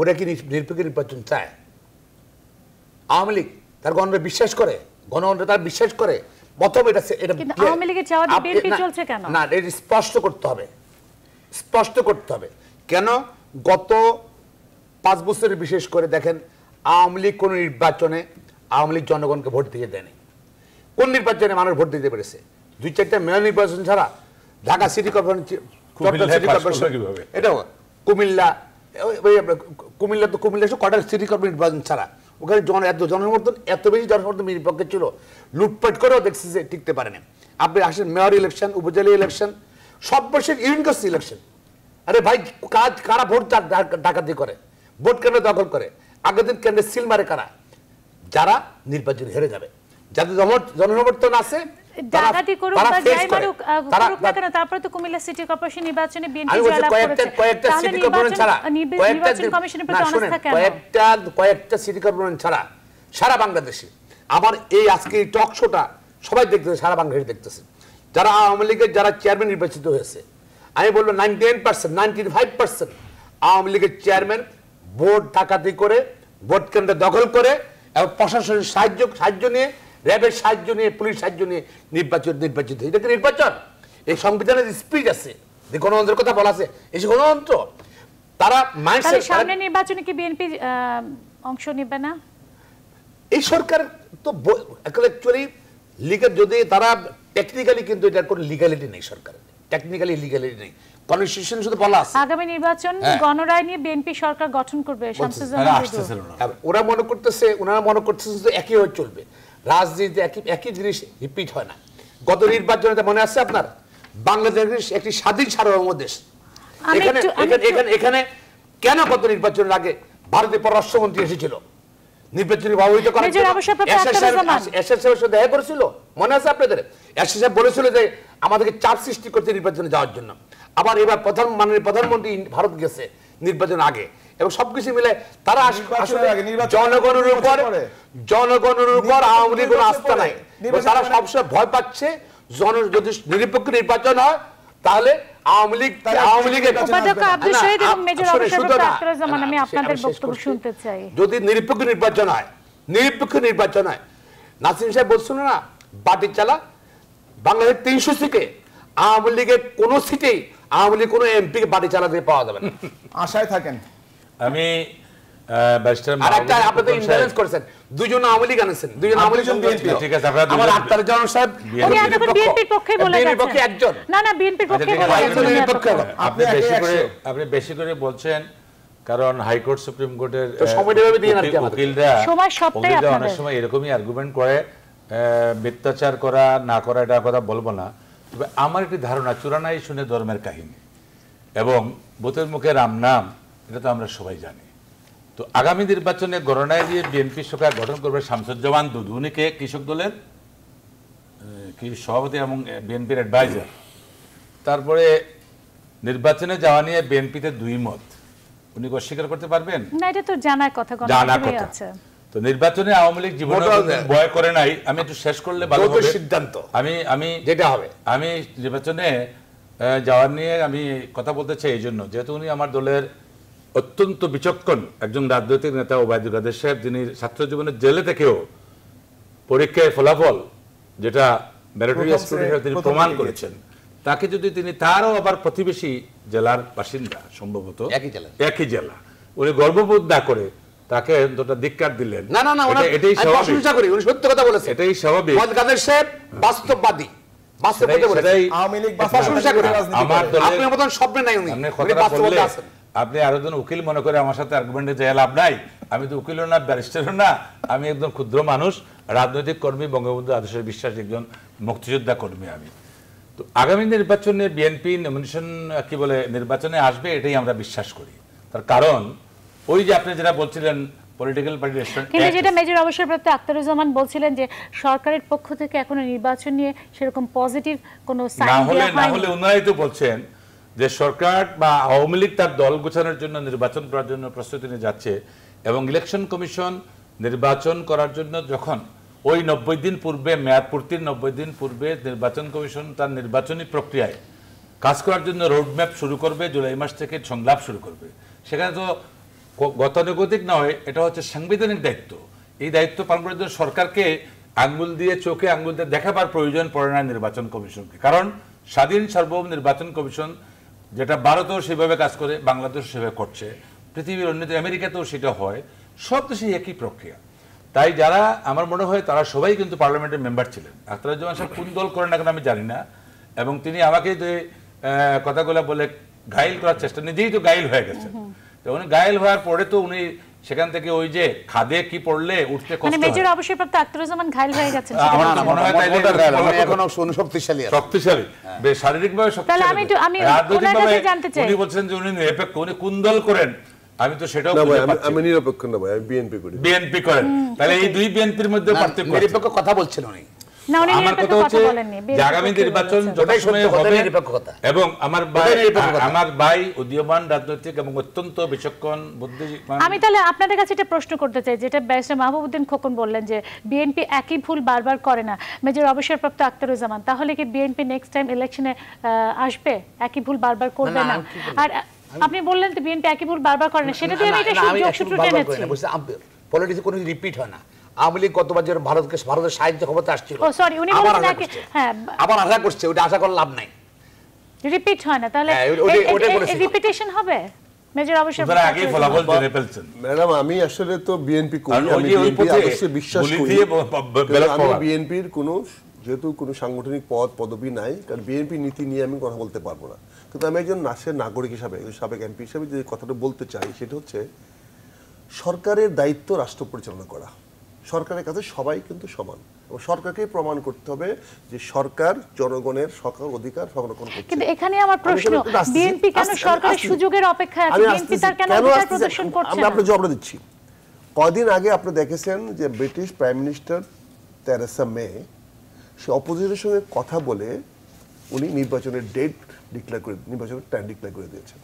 ওরা কি নিরপেক্ষ নির্বাচন চায় আওয়ামী লীগ তার গণরা বিশ্বাস করে গণতন্ত্রে তার বিশ্বাস করে অথবা এটা আওয়ামী লীগের না এটা স্পষ্ট করতে হবে স্পষ্ট করতে হবে কেন গত পাঁচ বছরে বিশেষ করে দেখেন আওয়ামী লীগ কোনো নির্বাচনে আওয়ামী লীগ জনগণকে ভোট দিতে দেয়নি কোন নির্বাচনে মানুষ ভোট দিতে পেরেছে দুই চারটা মেয়র নির্বাচন ছাড়া ঢাকা সিটি কর্পোরেশন এটাও কুমিল্লা কুমিল্লা তো কুমিল্লা এসে কটা সিটি কর্পোরেট নির্বাচন ছাড়া ওখানে জন এত জনসমর্থন এত বেশি জনসমর্থন বিএনপির পক্ষে ছিল লুটপাট করেও দেখছি যে টিকতে পারেনি আপনি আসেন মেয়র ইলেকশন উপজেলা ইলেকশন সব বছর ইউনিভার্সিটি ইলেকশন আরে ভাই কাজ কারা ভোট ডাকাতি করে ভোট কেন দখল করে আগের দিন কেন্দ্রে সিল মারে কারা যারা নির্বাচন হেরে যাবে যাদের জনসমর্থন আছে সারা বাংলাদেশে আমার এই আজকে টক শোটা সবাই দেখতেছে সারা বাংলাদেশে দেখতেছে যারা আওয়ামী লীগের যারা চেয়ারম্যান নির্বাচিত হয়েছে আমি বললো নাইনটি ফাইভ পার্সেন্ট আওয়ামী লীগের চেয়ারম্যান বোর্ড ডাকাতি করে ভোট কেন্দ্র দখল করে এবং প্রশাসনের সাহায্য সাহায্য নিয়ে র্যাবের সাহায্য নিয়ে পুলিশ সাহায্য নিয়ে নির্বাচন নির্বাচিত এটা কি নির্বাচন এই সংবিধানের স্পিড আছে যে গণতন্ত্রের কথা বলা আছে এই গণতন্ত্র তারা মাইন্ডসেট সামনে নির্বাচনে কি বিএনপি অংশ নেবে না এই সরকার তো অ্যাকচুয়ালি লিগাল যদি তারা টেকনিক্যালি কিন্তু এটার কোনো লিগ্যালিটি নেই সরকারের টেকনিক্যালি লিগ্যালিটি নেই কনস্টিটিউশন শুধু বলা আছে আগামী নির্বাচন হ্যাঁ। গণরায় নিয়ে বিএনপি সরকার গঠন করবে শামসুজ্জামান হ্যাঁ, ওরা মনে করতেছে ওনারা মনে করতেছে যে একই হয়ে চলবে রাজনীতি একই একই জিনিস রিপিট হয় না গত নির্বাচনে মনে আছে আপনার বাংলাদেশ একটি স্বাধীন সার্বভৌম দেশ এখানে এখানে কেন গত নির্বাচনের আগে ভারতের পররাষ্ট্রমন্ত্রী এসেছিল নির্বাচনী আমাদেরকে সৃষ্টি করতে নির্বাচনে যাওয়ার জন্য আবার এবার প্রধান প্রধানমন্ত্রী ভারত গেছে নির্বাচন আগে এবং সবকিছু মিলে তারা আসলে জনগণের উপর জনগণের উপর আওয়ামী লীগের আস্থা নাই তারা সবসময় ভয় পাচ্ছে জন যদি নিরপেক্ষ নির্বাচন হয় তাহলে আওয়ামী লীগের যদি নিরপেক্ষ নির্বাচন হয় নিরপেক্ষ নির্বাচন হয় নাসিম সাহেব বলছিল না বাটি চালা বাংলাদেশের তিনশো সিটে আওয়ামী লীগের কোনো সিটেই আওয়ামী লীগ কোন এমপি বাটি চালা দিয়ে পাওয়া যাবে না আশায় থাকেন আমি আপনি বেশি করে বলছেন কারণ হাইকোর্ট সুপ্রিম কোর্টের অনেক সময় এরকমই আর্গুমেন্ট করে মিথ্যাচার করা না করা এটা কথা বলবো না তবে আমার একটি ধারণা চূড়ানাই শুনে ধর্মের কাহিনী এবং ভূতের মুখে রাম নাম এটা তো আমরা সবাই জানি তো আগামী নির্বাচনে গণনায় দিয়ে বিএনপি সরকার গঠন করবে শামসুজ্জামান দুধুনিকে কৃষক দলের সভাপতি এবং বিএনপির অ্যাডভাইজার তারপরে নির্বাচনে যাওয়া নিয়ে বিএনপিতে দুই মত উনি অস্বীকার করতে পারবেন না এটা তো জানার কথা জানা কথা তো নির্বাচনে আওয়ামী লীগ জীবন ভয় করে নাই আমি একটু শেষ করলে ভালো হবে সিদ্ধান্ত আমি আমি যেটা হবে আমি নির্বাচনে যাওয়ার নিয়ে আমি কথা বলতে চাই এই জন্য যেহেতু উনি আমার দলের অত্যন্ত বিচক্ষণ একজন রাজনৈতিক নেতা ওবায়দুল কাদের সাহেব যিনি ছাত্র জীবনের জেলে থেকেও পরীক্ষায় ফলাফল যেটা তিনি প্রমাণ করেছেন তাকে যদি তিনি তারও আবার প্রতিবেশী জেলার বাসিন্দা সম্ভবত একই জেলা একই জেলা উনি গর্ববোধ না করে তাকে ধিক্কার দিলেন না না না এটাই করি উনি সত্য কথা বলেছেন এটাই স্বাভাবিক কাদের সাহেব বাস্তববাদী বাস্তবতা বলেছেন আওয়ামী লীগ করে আমার মতন স্বপ্নে নাই উনি বাস্তবতা আছেন আপনি আরো একজন উকিল মনে করে আমার সাথে আর্গুমেন্টে যে লাভ নাই আমি তো উকিলও না ব্যারিস্টারও না আমি একজন ক্ষুদ্র মানুষ রাজনৈতিক কর্মী বঙ্গবন্ধু আদর্শের বিশ্বাস একজন মুক্তিযোদ্ধা কর্মী আমি তো আগামী নির্বাচনে বিএনপি নমিনেশন কি বলে নির্বাচনে আসবে এটাই আমরা বিশ্বাস করি তার কারণ ওই যে আপনি যেটা বলছিলেন পলিটিক্যাল পার্টি কিন্তু যেটা মেজর আক্তারুজ্জামান বলছিলেন যে সরকারের পক্ষ থেকে এখনো নির্বাচন নিয়ে সেরকম পজিটিভ কোনো সাইন না হলে না হলে তো বলছেন যে সরকার বা আওয়ামী লীগ তার দল গোছানোর জন্য নির্বাচন করার জন্য প্রস্তুতি নিয়ে যাচ্ছে এবং ইলেকশন কমিশন নির্বাচন করার জন্য যখন ওই নব্বই দিন পূর্বে মেয়াদ পূর্তির নব্বই দিন পূর্বে নির্বাচন কমিশন তার নির্বাচনী প্রক্রিয়ায় কাজ করার জন্য রোডম্যাপ শুরু করবে জুলাই মাস থেকে সংলাপ শুরু করবে সেখানে তো গতানুগতিক নয় এটা হচ্ছে সাংবিধানিক দায়িত্ব এই দায়িত্ব পালন করার জন্য সরকারকে আঙ্গুল দিয়ে চোখে আঙ্গুল দিয়ে দেখাবার প্রয়োজন পড়ে না নির্বাচন কমিশনকে কারণ স্বাধীন সার্বভৌম নির্বাচন কমিশন যেটা ভারতও সেভাবে কাজ করে বাংলাদেশ সেভাবে করছে পৃথিবীর অন্য আমেরিকাতেও সেটা হয় সব তো সেই একই প্রক্রিয়া তাই যারা আমার মনে হয় তারা সবাই কিন্তু পার্লামেন্টের মেম্বার ছিলেন আখতারুজ্জামান সাহেব কোন দল করেন না কেন আমি জানি না এবং তিনি আমাকে যে কথাগুলো বলে গাইল করার চেষ্টা নিজেই তো গাইল হয়ে গেছেন তো উনি গাইল হওয়ার পরে তো উনি সেখান থেকে ওই যে খাদে কি পড়লে উঠতে মানে কষ্ট মানে মেজর অবশ্যই প্রাপ্ত অবসরপ্রাপ্ত জামান ঘায়ল হয়ে গেছেন আমার না মনে হয় তাই এখনো শক্তিশালী আছে শক্তিশালী হ্যাঁ। বেশ ভাবে শক্তিশালী তাহলে আমি একটু আমি ওনার কাছে জানতে চাই উনি বলছেন যে উনি নিরপেক্ষ উনি কুন্দল করেন আমি তো সেটাও বুঝতে পারছি আমি নিরপেক্ষ না ভাই আমি বিএনপি করি বিএনপি করেন তাহলে এই দুই বিএনপির মধ্যে পার্থক্য নিরপেক্ষ কথা বলছেন উনি আমার করে না মেজর অবসরপ্রাপ্ত আক্তারুজ্জামান তাহলে কি বিএনপি নেক্সট টাইম ইলেকশনে আসবে একই ভুল বারবার করবে না আর আপনি বললেন বিএনপি একই ভুল বারবার করে না সেটা দিয়ে আমি এটা সুযোগ আওয়ামী লীগ গতবার যে ভারতকে ভারতের সাহায্য ক্ষমতা আসছিল আবার আশা হ্যাঁ, করছে ওইটা আশা করার লাভ নাই রিপিট হয় না তাহলে রিপিটেশন হ্যাঁ, হবে কোনো যেহেতু কোনো সাংগঠনিক পদ পদবি নাই কারণ নীতি নিয়ে আমি কথা বলতে পারবো না কিন্তু আমি একজন নাগরিক হিসাবে সাবেক এমপি হিসাবে যে কথাটা বলতে চাই সেটা হচ্ছে সরকারের দায়িত্ব রাষ্ট্র পরিচালনা করা সরকারের কাছে সবাই কিন্তু সমান এবং সরকারকেই প্রমাণ করতে হবে যে সরকার জনগণের সকল অধিকার সংরক্ষণ করছে কিন্তু এখানে আমার প্রশ্ন বিএনপি কেন সরকারের সুযোগের অপেক্ষায় আছে বিএনপি তার কেন অধিকার প্রদর্শন করছে আমি আপনাকে জবাব দিচ্ছি কদিন আগে আপনি দেখেছেন যে British prime minister Theresa May সে অপোজিশনের সঙ্গে কথা বলে উনি নির্বাচনের ডেট ডিক্লেয়ার করে নির্বাচনের টাইম ডিক্লেয়ার করে দিয়েছেন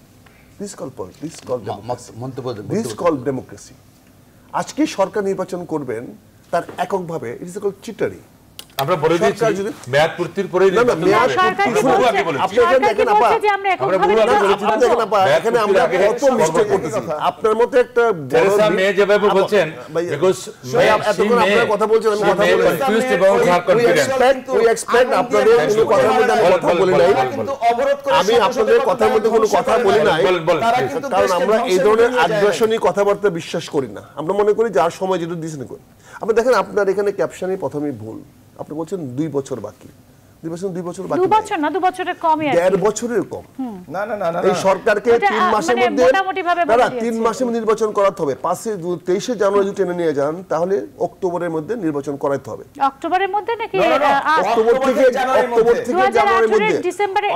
this call this call this call democracy আজকে সরকার নির্বাচন করবেন তার এককভাবে ইট ইস কল চিটারি আমরা বলে দিয়েছি মেয়াদ পূর্তির পরেই আপনার একটা যেভাবে বলছেন আমি আপনাদের কথার মধ্যে কোনো কথা বলি কারণ আমরা এই ধরনের কথাবার্তা বিশ্বাস করি না আমরা মনে করি যার সময় যেটা দিস করি আপনি দেখেন আপনার এখানে ক্যাপশনই প্রথমেই ভুল আপনি বলছেন দুই বছর বাকি দুই বছর দুই বছর বাকি বছর না বছরের দেড় বছরের কম না না না এই সরকারকে তিন মাসের মানে মধ্যে তারা তিন মাসে নির্বাচন করাতে হবে পাঁচে তেইশে জানুয়ারি টেনে নিয়ে যান তাহলে অক্টোবরের মধ্যে নির্বাচন করাতে হবে অক্টোবরের মধ্যে নাকি অক্টোবর থেকে অক্টোবর থেকে জানুয়ারির মধ্যে ডিসেম্বরের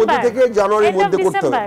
মধ্যে থেকে জানুয়ারির মধ্যে করতে হবে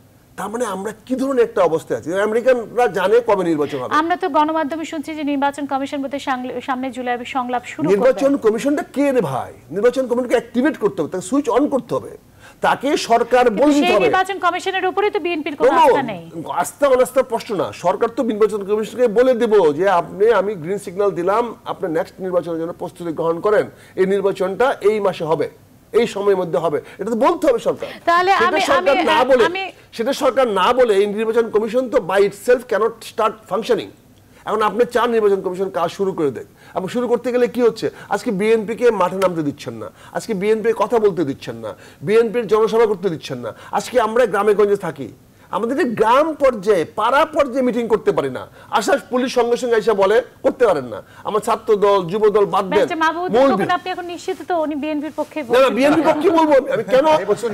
মানে আমরা কি ধরনের একটা আছি আমেরিকানরা জানে কবে নির্বাচন হবে আমরা তো গণমাধ্যমে শুনছি যে নির্বাচন কমিশন বলতে সামনে সংলাপ শুরু নির্বাচন কমিশনটা কে রে ভাই নির্বাচন কমিশনকে অ্যাক্টিভেট করতে হবে তাকে সুইচ অন করতে হবে তাকে সরকার বলতে হবে নির্বাচন কমিশনের উপরে তো বিএনপির কোনো আস্থা নেই আস্থা প্রশ্ন না সরকার তো নির্বাচন কমিশনকে বলে দেব যে আপনি আমি গ্রিন সিগন্যাল দিলাম আপনি নেক্সট নির্বাচনের জন্য প্রস্তুতি গ্রহণ করেন এই নির্বাচনটা এই মাসে হবে এই সময়ের মধ্যে হবে এটা তো বলতে হবে সরকার তাহলে আমি সরকার না বলে সেটা সরকার না বলে এই নির্বাচন কমিশন তো by itself cannot start functioning এখন আপনি চান নির্বাচন কমিশন কাজ শুরু করে দেন এবং শুরু করতে গেলে কি হচ্ছে আজকে বিএনপিকে মাঠে নামতে দিচ্ছেন না আজকে বিএনপির কথা বলতে দিচ্ছেন না বিএনপির জনসভা করতে দিচ্ছেন না আজকে আমরা গ্রামে গঞ্জে থাকি আমাদের গ্রাম পর্যায়ে পাড়া পর্যায়ে মিটিং করতে পারি না আশা পুলিশ সঙ্গে সঙ্গে এসে বলে করতে পারেন না আমার ছাত্র দল যুব দল বাদ দেন আপনি এখন নিশ্চিত তো উনি বিএনপির পক্ষে না বিএনপির পক্ষে বলবো আমি কেন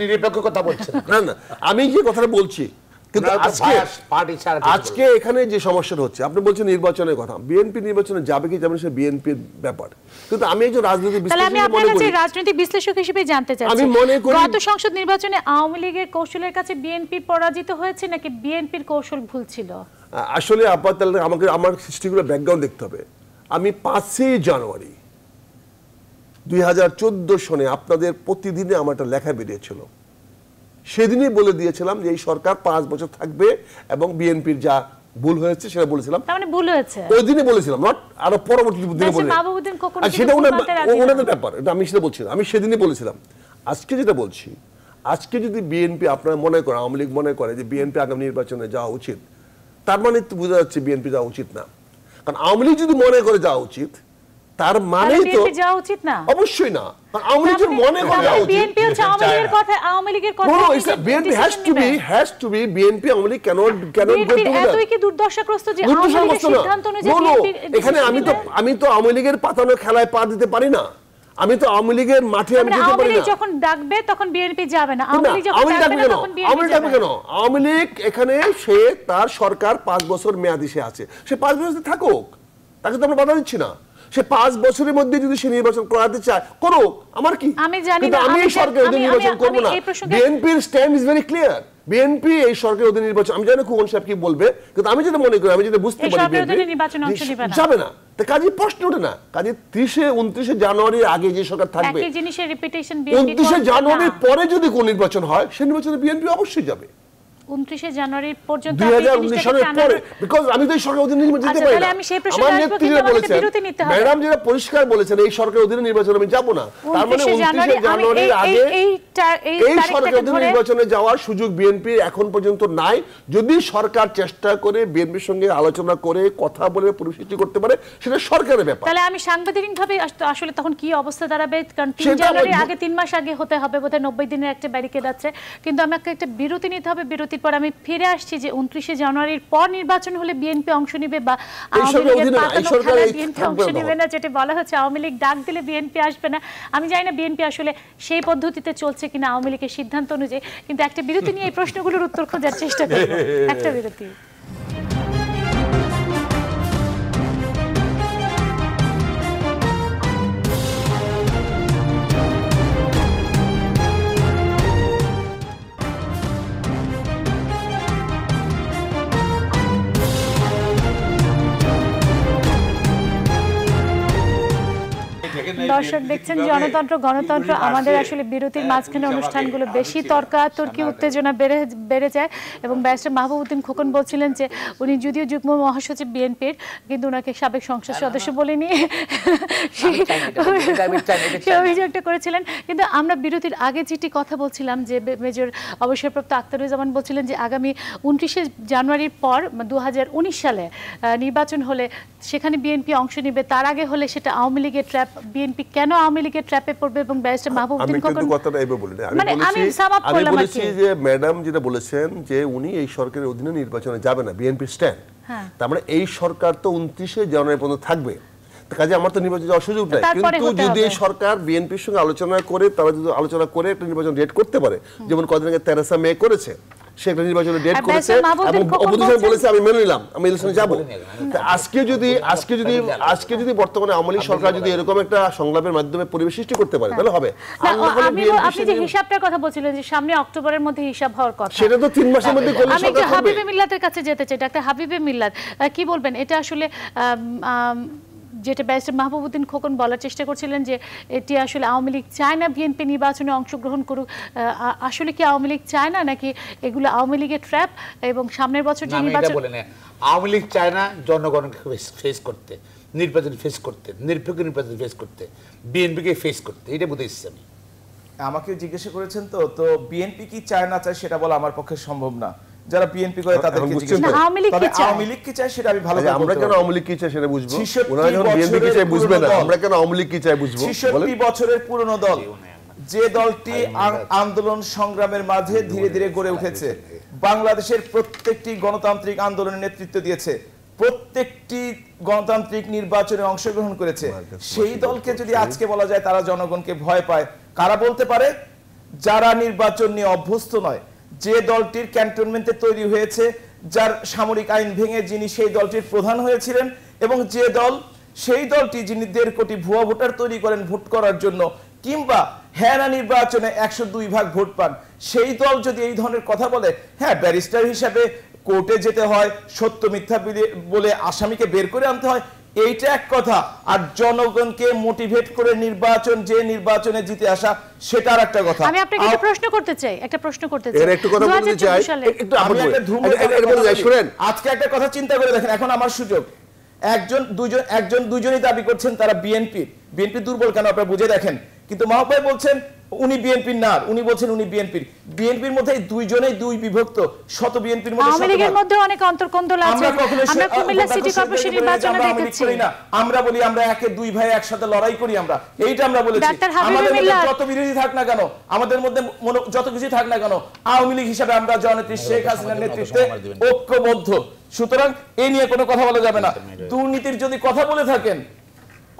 নিরপেক্ষ কথা বলছেন না না আমি যে কথাটা বলছি কিন্তু আজকে আজকে এখানে যে সমস্যাটা হচ্ছে আপনি বলছেন নির্বাচনের কথা বিএনপি নির্বাচনে যাবে কি যাবে সে বিএনপির ব্যাপার কিন্তু আমি একজন রাজনৈতিক বিশ্লেষক আমি আপনার কাছে রাজনৈতিক বিশ্লেষক হিসেবে জানতে চাই আমি মনে করি গত সংসদ নির্বাচনে আওয়ামী লীগের কৌশলের কাছে বিএনপি পরাজিত হয়েছে নাকি বিএনপির কৌশল ভুল ছিল আসলে আপাতত আমাকে আমার সৃষ্টিগুলো ব্যাকগ্রাউন্ড দেখতে হবে আমি পাঁচই জানুয়ারি দুই হাজার চোদ্দ সনে আপনাদের প্রতিদিনে আমার একটা লেখা বেরিয়েছিল সেদিনই বলে দিয়েছিলাম যে এই সরকার পাঁচ বছর থাকবে এবং বিএনপির যা ভুল হয়েছে সেটা বলেছিলাম মানে ওই দিনে বলেছিলাম নট আরো পরবর্তী দিনে বলে সেটা ওনাদের ব্যাপার এটা আমি সেটা বলছিলাম আমি সেদিনই বলেছিলাম আজকে যেটা বলছি আজকে যদি বিএনপি আপনারা মনে করে আওয়ামী লীগ মনে করে যে বিএনপি আগামী নির্বাচনে যাওয়া উচিত তার মানে বোঝা যাচ্ছে বিএনপি যাওয়া উচিত না কারণ আওয়ামী লীগ যদি মনে করে যাওয়া উচিত তার মানেই তো যাওয়া উচিত না অবশ্যই না আওয়ামী লীগের মনে উচিত বিএনপি হচ্ছে আওয়ামী লীগের কথা আওয়ামী লীগের কথা no it's BNP has to be has to be BNP Awami League cannot cannot go to that কি দুর্দশাগ্রস্ত যে আওয়ামী লীগের সিদ্ধান্ত অনুযায়ী এখানে আমি তো আমি তো আওয়ামী লীগের পাতানো খেলায় পা দিতে পারি না আমি তো আওয়ামী লীগের মাঠে আমি যেতে পারি না যখন ডাকবে তখন বিএনপি যাবে না আওয়ামী লীগ ডাকবে কেন আওয়ামী ডাকবে কেন আওয়ামী লীগ এখানে সে তার সরকার পাঁচ বছর মেয়াদি সে আছে সে পাঁচ বছর থাকুক তাকে তো আমরা বাধা দিচ্ছি না সে পাঁচ বছরের মধ্যে যদি সে নির্বাচন করাতে চায় করুক আমার কি আমি জানি আমি এই সরকারের অধীনে নির্বাচন করবো না বিএনপির stand is very clear BNP এই সরকারের অধীনে নির্বাচন আমি জানি খুবন সাহেব কি বলবে কিন্তু আমি যেটা মনে করি আমি যেটা বুঝতে পারি যাবে না কাজে প্রশ্ন ওঠে না কাজে ত্রিশে উনত্রিশে জানুয়ারির আগে যে সরকার থাকবে উনত্রিশে জানুয়ারির পরে যদি কোন নির্বাচন হয় সে নির্বাচনে বিএনপি অবশ্যই যাবে যাওয়ার সুযোগ বিএনপি এখন পর্যন্ত নাই যদি সরকার চেষ্টা করে বিএনপির সঙ্গে আলোচনা করে কথা বলে পরিস্থিতি করতে পারে সেটা সরকারের ব্যাপার তাহলে আমি ভাবে আসলে তখন কি অবস্থা দাঁড়াবে কারণ তিন জানুয়ারি আগে তিন মাস আগে হতে হবে বোধহয় নব্বই দিনের একটা ব্যারিকেড আছে কিন্তু আমাকে একটা বিরতি নিতে হবে বিরতি বিরতির পর আমি ফিরে আসছি যে উনত্রিশে জানুয়ারির পর নির্বাচন হলে বিএনপি অংশ নিবে বা অংশ নিবে না যেটি বলা হচ্ছে আওয়ামী লীগ ডাক দিলে বিএনপি আসবে না আমি জানি না বিএনপি আসলে সেই পদ্ধতিতে চলছে কিনা আওয়ামী লীগের সিদ্ধান্ত অনুযায়ী কিন্তু একটা বিরতি নিয়ে এই প্রশ্নগুলোর উত্তর খোঁজার চেষ্টা করবো একটা বিরতি দর্শক দেখছেন জনতন্ত্র গণতন্ত্র আমাদের আসলে বিরতির হ্যাঁ, মাঝখানে অনুষ্ঠানগুলো বেশি তর্কাতর্কি উত্তেজনা বেড়ে বেড়ে যায় এবং ব্যারিস্টার মাহবুবুদ্দিন খোকন বলছিলেন যে উনি যদিও যুগ্ম মহাসচিব বিএনপির কিন্তু ওনাকে সাবেক সংসদ সদস্য বলিনি সে অভিযোগটা করেছিলেন কিন্তু আমরা বিরতির আগে যেটি কথা বলছিলাম যে মেজর অবসরপ্রাপ্ত আখতারুজ্জামান বলছিলেন যে আগামী উনত্রিশে জানুয়ারির পর দু সালে নির্বাচন হলে সেখানে বিএনপি অংশ নেবে তার আগে হলে সেটা আওয়ামী লীগের ট্র্যাপ বিএনপি বিএনপি কেন আওয়ামী লীগের ট্র্যাপে পড়বে এবং ব্যারিস্টার মাহবুবউদ্দিন কখন আমি কথাটা এইভাবে বলি বলিনি আমি বলেছি মানে আমি বলেছি যে ম্যাডাম যেটা বলেছেন যে উনি এই সরকারের অধীনে নির্বাচনে যাবে না বিএনপি স্ট্যান্ড হ্যাঁ তার মানে এই সরকার তো 29 জানুয়ারি পর্যন্ত থাকবে কাজে আমার তো নির্বাচন যাওয়ার সুযোগ নাই কিন্তু যদি সরকার বিএনপির সঙ্গে আলোচনা করে তারা যদি আলোচনা করে একটা নির্বাচন রেট করতে পারে যেমন কদিন আগে তেরেসা মে করেছে সে একটা নির্বাচনে ডেট করেছে এবং অপোজিশন বলেছে আমি মেনে নিলাম আমি ইলেকশনে যাব আজকে যদি আজকে যদি আজকে যদি বর্তমানে আওয়ামী সরকার যদি এরকম একটা সংলাপের মাধ্যমে পরিবেশ সৃষ্টি করতে পারে হ্যাঁ। তাহলে হবে আমি আপনি যে হিসাবটার কথা বলছিলেন যে সামনে অক্টোবরের মধ্যে হিসাব হওয়ার কথা সেটা তো তিন মাসের মধ্যে করলে আমি হাবিবে মিল্লাতের কাছে যেতে চাই ডাক্তার হাবিবে মিল্লাত কি বলবেন এটা আসলে যেটা ব্যারিস্টার মাহবুবুদ্দিন খোকন বলার চেষ্টা করছিলেন যে এটি আসলে আওয়ামী লীগ চায় না বিএনপি নির্বাচনে অংশগ্রহণ করুক আসলে কি আওয়ামী লীগ চায় না নাকি এগুলো আওয়ামী লীগের ট্র্যাপ এবং সামনের বছর যে নির্বাচন আওয়ামী লীগ চায় না জনগণকে ফেস করতে নির্বাচন ফেস করতে নিরপেক্ষ নির্বাচন ফেস করতে বিএনপিকে ফেস করতে এটা বুঝতে ইচ্ছে আমি আমাকে জিজ্ঞাসা করেছেন তো তো বিএনপি কি চায় না চায় সেটা বলা আমার পক্ষে সম্ভব না যারা বিএনপি করে তাদেরকে জিজ্ঞেস করে তবে আওয়ামী লীগ কি চায় সেটা আমি ভালো আচ্ছা, করে আমরা কেন আওয়ামী লীগ কি চায় সেটা বুঝবো ওনারা যখন বিএনপি কি চায় বুঝবে না আমরা কেন আওয়ামী লীগ কি চায় বুঝবো 66 বছরের পুরনো দল যে দলটি আন্দোলন সংগ্রামের মাঝে ধীরে ধীরে গড়ে উঠেছে বাংলাদেশের প্রত্যেকটি গণতান্ত্রিক আন্দোলনের নেতৃত্ব দিয়েছে প্রত্যেকটি গণতান্ত্রিক নির্বাচনে অংশগ্রহণ করেছে সেই দলকে যদি আজকে বলা যায় তারা জনগণকে ভয় পায় কারা বলতে পারে যারা নির্বাচন নিয়ে অভ্যস্ত নয় যে দলটির ক্যান্টনমেন্টে তৈরি হয়েছে যার সামরিক আইন ভেঙে যিনি সেই দলটির প্রধান হয়েছিলেন এবং যে দল সেই দলটি যিনি দেড় কোটি ভুয়া ভোটার তৈরি করেন ভোট করার জন্য কিংবা হ্যাঁ নির্বাচনে একশো দুই ভাগ ভোট পান সেই দল যদি এই ধরনের কথা বলে হ্যাঁ ব্যারিস্টার হিসাবে কোর্টে যেতে হয় সত্য মিথ্যা বলে আসামিকে বের করে আনতে হয় এইটা এক কথা আর জনগণকে মোটিভেট করে নির্বাচন যে নির্বাচনে জিতে আসা সেটার একটা কথা আমি আপনাকে একটা প্রশ্ন করতে চাই একটা প্রশ্ন করতে চাই এর একটু কথা বলতে চাই একটু আমি একটা ধুম শুনেন আজকে একটা কথা চিন্তা করে দেখেন এখন আমার সুযোগ একজন দুজন একজন দুজনই দাবি করছেন তারা বিএনপি বিএনপি দুর্বল কেন আপনারা বুঝে দেখেন কিন্তু মহাপায় বলছেন উনি বিএনপির না উনি বলছেন উনি বিএনপির বিএনপির মধ্যে দুইজনেই দুই বিভক্ত শত বিএনপির মধ্যে আওয়ামী লীগের মধ্যে অনেক অন্তর্কন্দল আছে আমরা কুমিল্লা সিটি নির্বাচনে দেখেছি আমরা বলি আমরা একে দুই ভাই একসাথে লড়াই করি আমরা এইটা আমরা বলেছি আমাদের মধ্যে যত বিরোধী থাক না কেন আমাদের মধ্যে যত কিছু থাক না কেন আওয়ামী লীগ হিসাবে আমরা শেখ হাসিনার নেতৃত্বে ঐক্যবদ্ধ সুতরাং এ নিয়ে কোনো কথা বলা যাবে না দুর্নীতির যদি কথা বলে থাকেন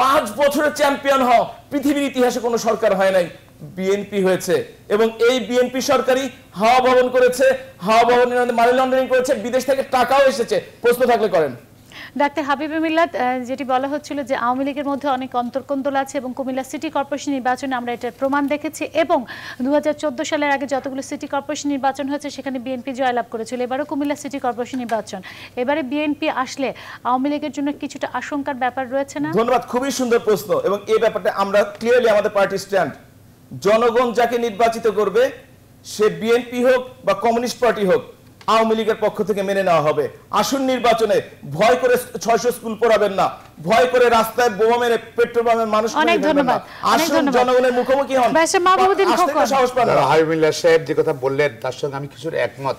পাঁচ বছরের চ্যাম্পিয়ন হওয়া পৃথিবীর ইতিহাসে কোনো সরকার হয় নাই বিএনপি হয়েছে এবং এই বিএনপি সরকারই হাওয়া ভবন করেছে হাওয়া ভবনের মানি লন্ডারিং করেছে বিদেশ থেকে টাকাও এসেছে প্রশ্ন থাকলে করেন ডাক্তার হাবিবে মিল্লাত যেটি বলা হচ্ছিল যে আওয়ামী লীগের মধ্যে অনেক অন্তর্কন্দল আছে এবং কুমিল্লা সিটি কর্পোরেশন নির্বাচনে আমরা এটার প্রমাণ দেখেছি এবং দু সালের আগে যতগুলো সিটি কর্পোরেশন নির্বাচন হয়েছে সেখানে বিএনপি জয়লাভ করেছিল এবারও কুমিল্লা সিটি কর্পোরেশন নির্বাচন এবারে বিএনপি আসলে আওয়ামী লীগের জন্য কিছুটা আশঙ্কার ব্যাপার রয়েছে না ধন্যবাদ খুবই সুন্দর প্রশ্ন এবং এই ব্যাপারটা আমরা ক্লিয়ারলি আমাদের পার্টি স্ট্যান্ড জনগণ যাকে নির্বাচিত করবে সে বিএনপি হোক বা কমিউনিস্ট পার্টি হোক আওয়ামী লীগের পক্ষ থেকে মেনে নেওয়া হবে আসুন নির্বাচনে ভয় করে ছয়শ স্কুল পড়াবেন না ভয় করে রাস্তায় বোমা মেরে পেট্রোল পাম্পের মানুষ অনেক ধন্যবাদ আসুন জনগণের মুখোমুখি হন সাহস পান হাবিবুল্লাহ সাহেব যে কথা বললেন তার সঙ্গে আমি কিছুর একমত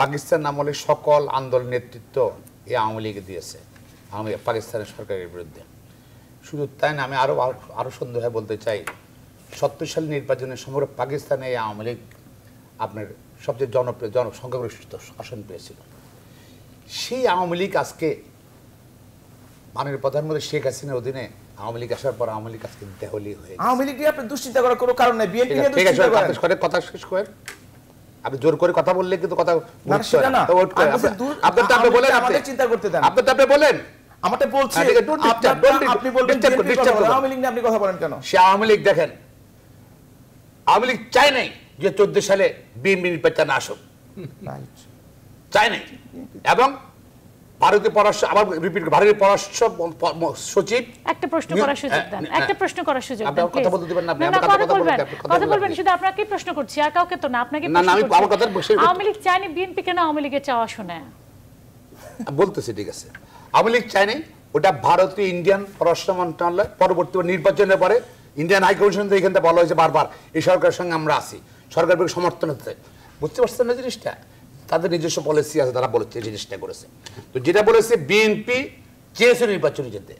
পাকিস্তান আমলে সকল আন্দোলন নেতৃত্ব এই আওয়ামী লীগ দিয়েছে আওয়ামী পাকিস্তানের সরকারের বিরুদ্ধে শুধু তাই না আমি আরো আরো সন্দেহ বলতে চাই সত্তর সাল নির্বাচনের সময় পাকিস্তানে আওয়ামী লীগ আপনার সবচেয়ে জনপ্রিয় জন আসন পেয়েছিল সেই আওয়ামী লীগ আজকে মাননীয় প্রধানমন্ত্রী শেখ হাসিনার অধীনে আওয়ামী লীগ আসার পর আওয়ামী লীগ আজকে দেহলি হয়ে আওয়ামী লীগ আপনি দুশ্চিন্তা করার কোনো কারণ বিএনপি কথা শেষ করেন আপনি জোর করে কথা বললে কিন্তু কথা বলেন আমাদের চিন্তা করতে দেন আপনি তাপে বলেন আমাকে বলছি হ্যাঁ, আপনি বলবেন আওয়ামী লীগ নিয়ে আপনি কথা বলেন কেন সে আওয়ামী লীগ দেখেন আওয়ামী লীগ চায় নাই যে চোদ্দ সালে বিএনপি নির্বাচন আসুক চায় নাই এবং ভারতীয় পররাষ্ট্র আবার রিপিট ভারতীয় পররাষ্ট্র সচিব একটা প্রশ্ন করার সুযোগ হ্যাঁ, দেন হ্যাঁ, একটা প্রশ্ন করার সুযোগ দেন আপনি কথা বলতে দিবেন না আপনি কথা বলবেন কথা বলবেন শুধু আপনাকে প্রশ্ন করছি আর কাউকে তো না আপনাকে না আমি আমার কথা বসে আওয়ামী লীগ বিএনপি কেন আওয়ামী লীগের চাওয়া ঠিক আছে আওয়ামী লীগ ওটা ভারতীয় ইন্ডিয়ান পররাষ্ট্র মন্ত্রণালয় পরবর্তী নির্বাচনের পরে ইন্ডিয়ান হাই কমিশন তো এখানে বলা হয়েছে বারবার এই সরকারের সঙ্গে আমরা আছি সরকার সমর্থন হচ্ছে বুঝতে পারছেন না জিনিসটা তাদের নিজস্ব পলিসি আছে তারা বলেছে জিনিসটা করেছে তো যেটা বলেছে বিএনপি চেয়েছে নির্বাচনে যেতে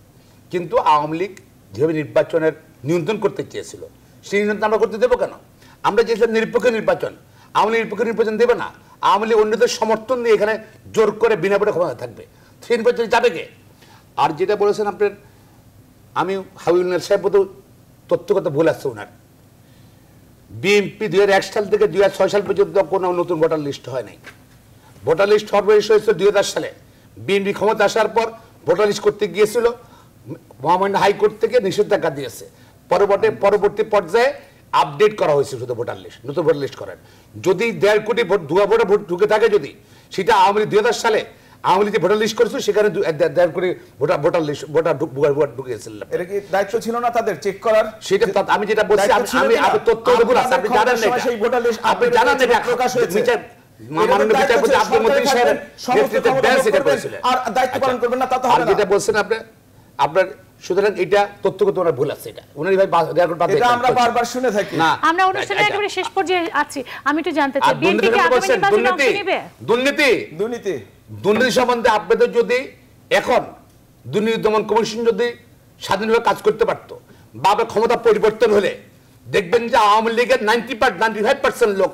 কিন্তু আওয়ামী লীগ যেভাবে নির্বাচনের নিয়ন্ত্রণ করতে চেয়েছিল সেই নিয়ন্ত্রণ আমরা করতে দেবো কেন আমরা চেয়েছিলাম নিরপেক্ষ নির্বাচন আওয়ামী লীগ নিরপেক্ষ নির্বাচন দেবে না আওয়ামী লীগ অন্যদের সমর্থন দিয়ে এখানে জোর করে বিনা পড়ে ক্ষমতা থাকবে সেই নির্বাচনে যাবে কে আর যেটা বলেছেন আপনার আমি হাবিবুল্লাহ সাহেব বোধ তথ্যগত ভুল আছে ওনার বিএনপি দুই হাজার এক সাল থেকে দুই হাজার ছয় সাল পর্যন্ত কোনো নতুন ভোটার লিস্ট হয় নাই ভোটার লিস্ট সর্বশেষ হয়েছে দুই হাজার সালে বিএনপি ক্ষমতা আসার পর ভোটার লিস্ট করতে গিয়েছিল মহামান্য হাইকোর্ট থেকে নিষেধাজ্ঞা দিয়েছে পরবর্তী পরবর্তী পর্যায়ে আপডেট করা হয়েছে শুধু ভোটার লিস্ট নতুন ভোটার লিস্ট করেন যদি দেড় কোটি ভোট ভোটে ভোট ঢুকে থাকে যদি সেটা আওয়ামী লীগ দুই সালে আওয়ামী লীগে ভোটার লিস্ট করেছিল সেখানে করে voter voter list voter voter এটা কি দায়িত্ব ছিল না তাদের চেক করার সেটা আমি যেটা বলছি আমি আমি তথ্য না আপনি জানেন না সেই ভোটার লিস্ট আপনি জানেন না প্রকাশ হয়েছে আচ্ছা। তো ভুল আছে শুনে থাকি না আমরা আচ্ছা। শেষ পর্যায়ে আছি আমি জানতে চাই দুর্নীতি দুর্নীতি দুর্নীতি সম্বন্ধে আপনাদের যদি এখন দুর্নীতি দমন কমিশন যদি স্বাধীনভাবে কাজ করতে পারতো বা ক্ষমতা পরিবর্তন হলে দেখবেন যে আওয়ামী লীগের নাইনটি নাইনটি ফাইভ পার্সেন্ট লোক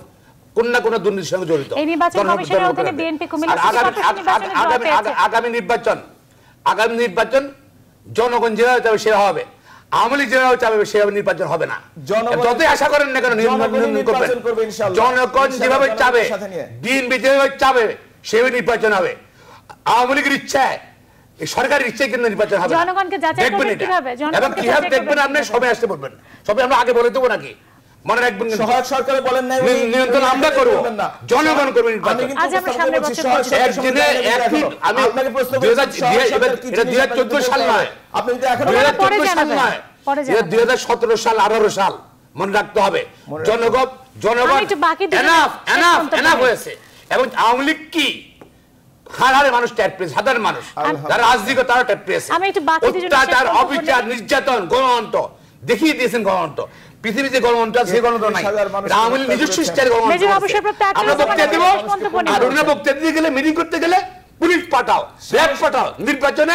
কোন না কোন দুর্নীতির সঙ্গে জড়িত আগামী নির্বাচন আগামী নির্বাচন জনগণ যেভাবে চাবে সেরা হবে আওয়ামী লীগ যেভাবে চাবে সেভাবে নির্বাচন হবে না যতই আশা করেন না কেন জনগণ যেভাবে চাবে বিএনপি যেভাবে চাবে সেভাবে নির্বাচন হবে আওয়ামী লীগের ইচ্ছায় সরকারের ইচ্ছায় কিন্তু নির্বাচন হবে দেখবেন এটা কি হবে দেখবেন আপনি সবাই আসতে বলবেন সবাই আমরা আগে বলে দেবো নাকি মনে জনগণ রাখতে হবে জনগণ জনগণ হয়েছে এবং আওয়ামী লীগ কি হাজার মানুষ ট্যাট প্রেস সাধারণ মানুষ যারা রাজনীতি তারা ট্যাট পেয়েছে অত্যাচার অবিচার নির্যাতন গণতন্ত্র দেখিয়ে দিয়েছেন গণতন্ত্র পৃথিবীতে যে গণতন্ত্র আছে সেই গণতন্ত্র নাই আওয়ামী লীগ নিজস্ব স্টাইল গণতন্ত্র আমরা বক্তৃতা দেব আর অন্য বক্তব্য দিতে গেলে মিটিং করতে গেলে পুলিশ পাঠাও র্যাব পাঠাও নির্বাচনে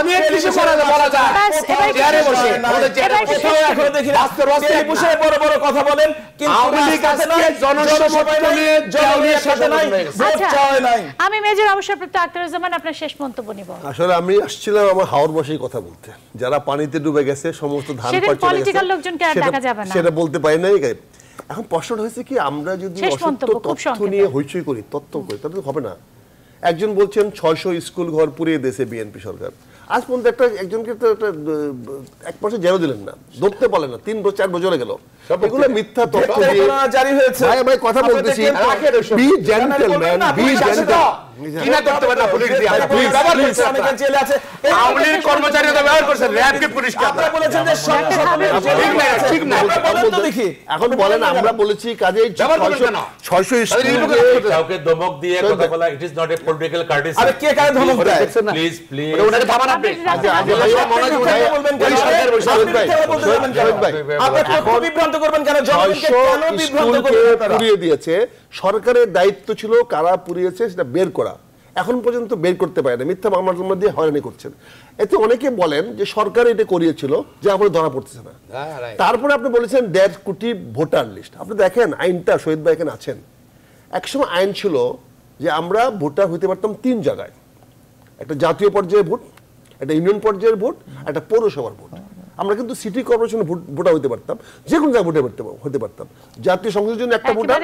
অনেক কিছু করা বলা যায় বড় বড় কথা বলেন আচ্ছা, আসলে আমি আসছিলাম আমার কথা বলতে যারা পানিতে ডুবে গেছে সমস্ত ধান না সেটা বলতে পারি নাই এখন প্রশ্ন হয়েছে কি আমরা যদি তথ্য নিয়ে হইচই করি তথ্য করি তাহলে হবে না একজন বলছেন ছয়শ স্কুল ঘর পুড়িয়ে দিয়েছে বিএনপি সরকার আজ পর্যন্ত একটা একজনকে তো একটা এক পাশে জেরো দিলেন না ধরতে পারলেন না তিন বছর চার বছরে গেল এগুলো মিথ্যা তথ্য জারি হয়েছে ভাই কথা বলতেছি বি জেন্টেলম্যান বি জেন্টেলম্যান কিনা করতে পারে না পুলিশ দিয়ে ব্যবহার আছে তো ব্যবহার আপনারা বলেছেন যে ঠিক না ঠিক না বলেন তো দেখি এখন বলেন আমরা বলেছি কাজে 600 কাউকে ধমক দিয়ে কথা বলা it is not a political আরে কে কারে ধমক দেয় প্লিজ প্লিজ ওনাকে থামান আপনি আজকে আচ্ছা, আচ্ছা, মনে বলবেন কেন সরকার বসে ভাই আপনি কত বিভ্রান্ত করবেন কেন জনগণকে কেন বিভ্রান্ত করবেন দিয়েছে সরকারের দায়িত্ব ছিল কারা পুড়িয়েছে সেটা বের করা এখন পর্যন্ত বের করতে পারেনি মিথ্যা মামলার মামলা দিয়ে হয়রানি করছেন এতে অনেকে বলেন যে সরকার এটা করিয়েছিল যে আপনি ধরা পড়তেছে না হ্যাঁ, তারপরে আপনি বলেছেন দেড় কোটি ভোটার লিস্ট আপনি দেখেন আইনটা শহীদ ভাই এখানে আছেন একসময় আইন ছিল যে আমরা ভোটার হইতে পারতাম তিন জায়গায় একটা জাতীয় পর্যায়ে ভোট একটা ইউনিয়ন পর্যায়ের ভোট একটা পৌরসভার ভোট আমরা কিন্তু সিটি কর্পোরেশনে ভোটা হতে পারতাম যে কোনো জায়গায় ভোটে হতে পারতাম জাতীয় সংসদের জন্য একটা ভোটার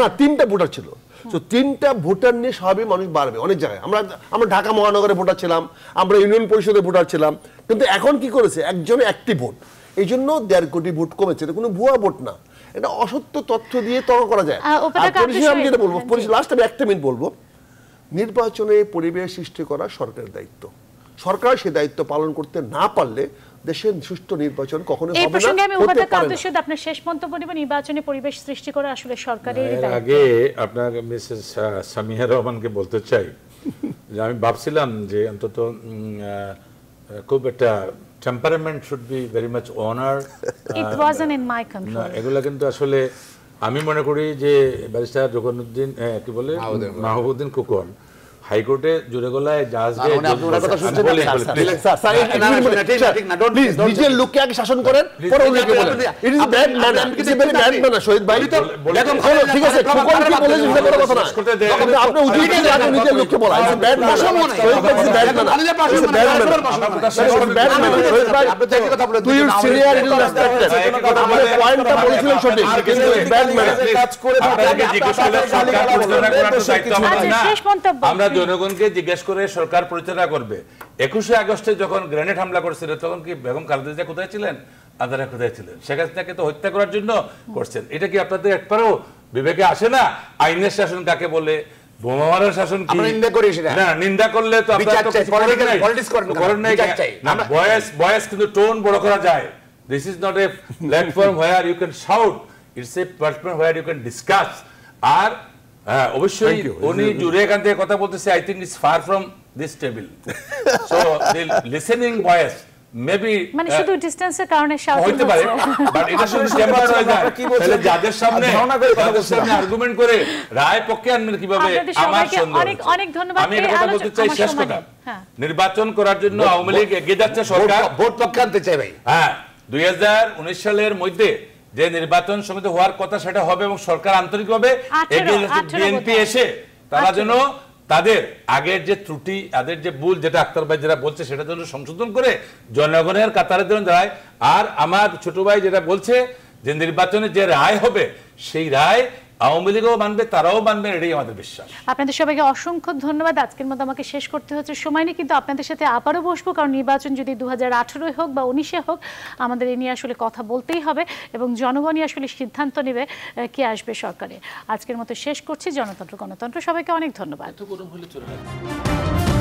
না তিনটা ভোটার ছিল তো তিনটা ভোটার নিয়ে স্বাভাবিক মানুষ বাড়বে অনেক জায়গায় আমরা আমরা ঢাকা মহানগরে ভোটার ছিলাম আমরা ইউনিয়ন পরিষদে ভোটার ছিলাম কিন্তু এখন কি করেছে একজন একটি ভোট এই জন্য দেড় কোটি ভোট কমেছে এটা কোনো ভুয়া ভোট না এটা অসত্য তথ্য দিয়ে তর্ক করা যায় আমি যেটা বলবো লাস্ট আমি একটা মিনিট বলবো নির্বাচনে পরিবেশ সৃষ্টি করা সরকারের দায়িত্ব সরকার সে দায়িত্ব পালন করতে না পারলে দেশের সুষ্ঠু নির্বাচন কখনো হবে না এই প্রসঙ্গে আমি উপাধ্যক্ষ আব্দুল আপনার শেষ মন্তব্য নেব নির্বাচনে পরিবেশ সৃষ্টি করা আসলে সরকারের আগে আপনার মিসেস সামিয়া রহমানকে বলতে চাই যে আমি ভাবছিলাম যে অন্তত খুব একটা temperament should be very much honour it wasn't in my control না এগুলো কিন্তু আসলে আমি মনে করি যে ব্যারিস্টার জগনউদ্দিন কি বলে মাহবুদ্দিন কুকন হাইকোর্টে জোরে গলায় জাজকে মানে আপনার কথা শুনছেন স্যার স্যার প্লিজ নিজের লোককে আগে শাসন করেন পরে অন্যকে বলেন ইট ইজ ব্যাড ম্যান আমি কিছু বলি ব্যাড ম্যান শহীদ ভাই একদম ভালো ঠিক আছে কোন কি বলে সেটা বড় কথা না আপনি আপনি উচিত আপনি নিজের লোককে বলা it is bad man Shahid ভাই is bad man it is bad man bad man Shahid ভাই আপনি ঠিক কথা বলে তুই সিনিয়র ইট ইজ রেসপেক্টেড আমাদের পয়েন্টটা বলেছিলেন সঠিক কিন্তু ব্যাড ম্যান কাজ করে থাকে জিজ্ঞাসা করলে সরকার পরিচালনা দায়িত্ব আমাদের না আমরা জনগণকে জিজ্ঞেস করে সরকার পরিচালনা করবে একুশে আগস্টে যখন গ্রেনেড হামলা করছিল তখন কি বেগম খালেদা কোথায় ছিলেন আদারা কোথায় ছিলেন শেখ হাসিনাকে তো হত্যা করার জন্য করছেন এটা কি আপনাদের একবারও বিবেকে আসে না আইনের শাসন কাকে বলে আর হ্যাঁ, অবশ্যই উনি থেকে কথা বলতেছে I think far from this table so listening voice maybe মানে uh, শুধু ডিসটেন্সের কারণে হতে পারে বাট এটা শুধু হয়ে যায় যাদের সামনে ধারণা করে কথা আর্গুমেন্ট করে রায় পক্ষে কিভাবে আমার অনেক অনেক ধন্যবাদ আমি এটা বলতে চাই শেষ কথা হ্যাঁ। নির্বাচন করার জন্য আওয়ামী লীগ এগিয়ে যাচ্ছে সরকার ভোট পক্ষে আনতে চাই ভাই হ্যাঁ উনিশ সালের মধ্যে যে নির্বাচন সমিতি হওয়ার কথা সেটা হবে এবং সরকার আন্তরিক আন্তরিকভাবে বিএনপি এসে তারা যেন তাদের আগের যে ত্রুটি তাদের যে ভুল যেটা আক্তার ভাই যেটা বলছে সেটা যেন সংশোধন করে জনগণের কাতারে যেন দাঁড়ায় আর আমার ছোট ভাই যেটা বলছে যে নির্বাচনে যে রায় হবে সেই রায় আওয়ামী লীগও মানবে তারাও মানবে এটাই আমাদের বিশ্বাস আপনাদের সবাইকে অসংখ্য ধন্যবাদ আজকের মতো আমাকে শেষ করতে হচ্ছে সময় নেই কিন্তু আপনাদের সাথে আবারও বসবো কারণ নির্বাচন যদি দু হাজার হোক বা উনিশে হোক আমাদের এ নিয়ে আসলে কথা বলতেই হবে এবং জনগণই আসলে সিদ্ধান্ত নেবে কে আসবে সরকারে আজকের মতো শেষ করছি জনতন্ত্র গণতন্ত্র সবাইকে অনেক ধন্যবাদ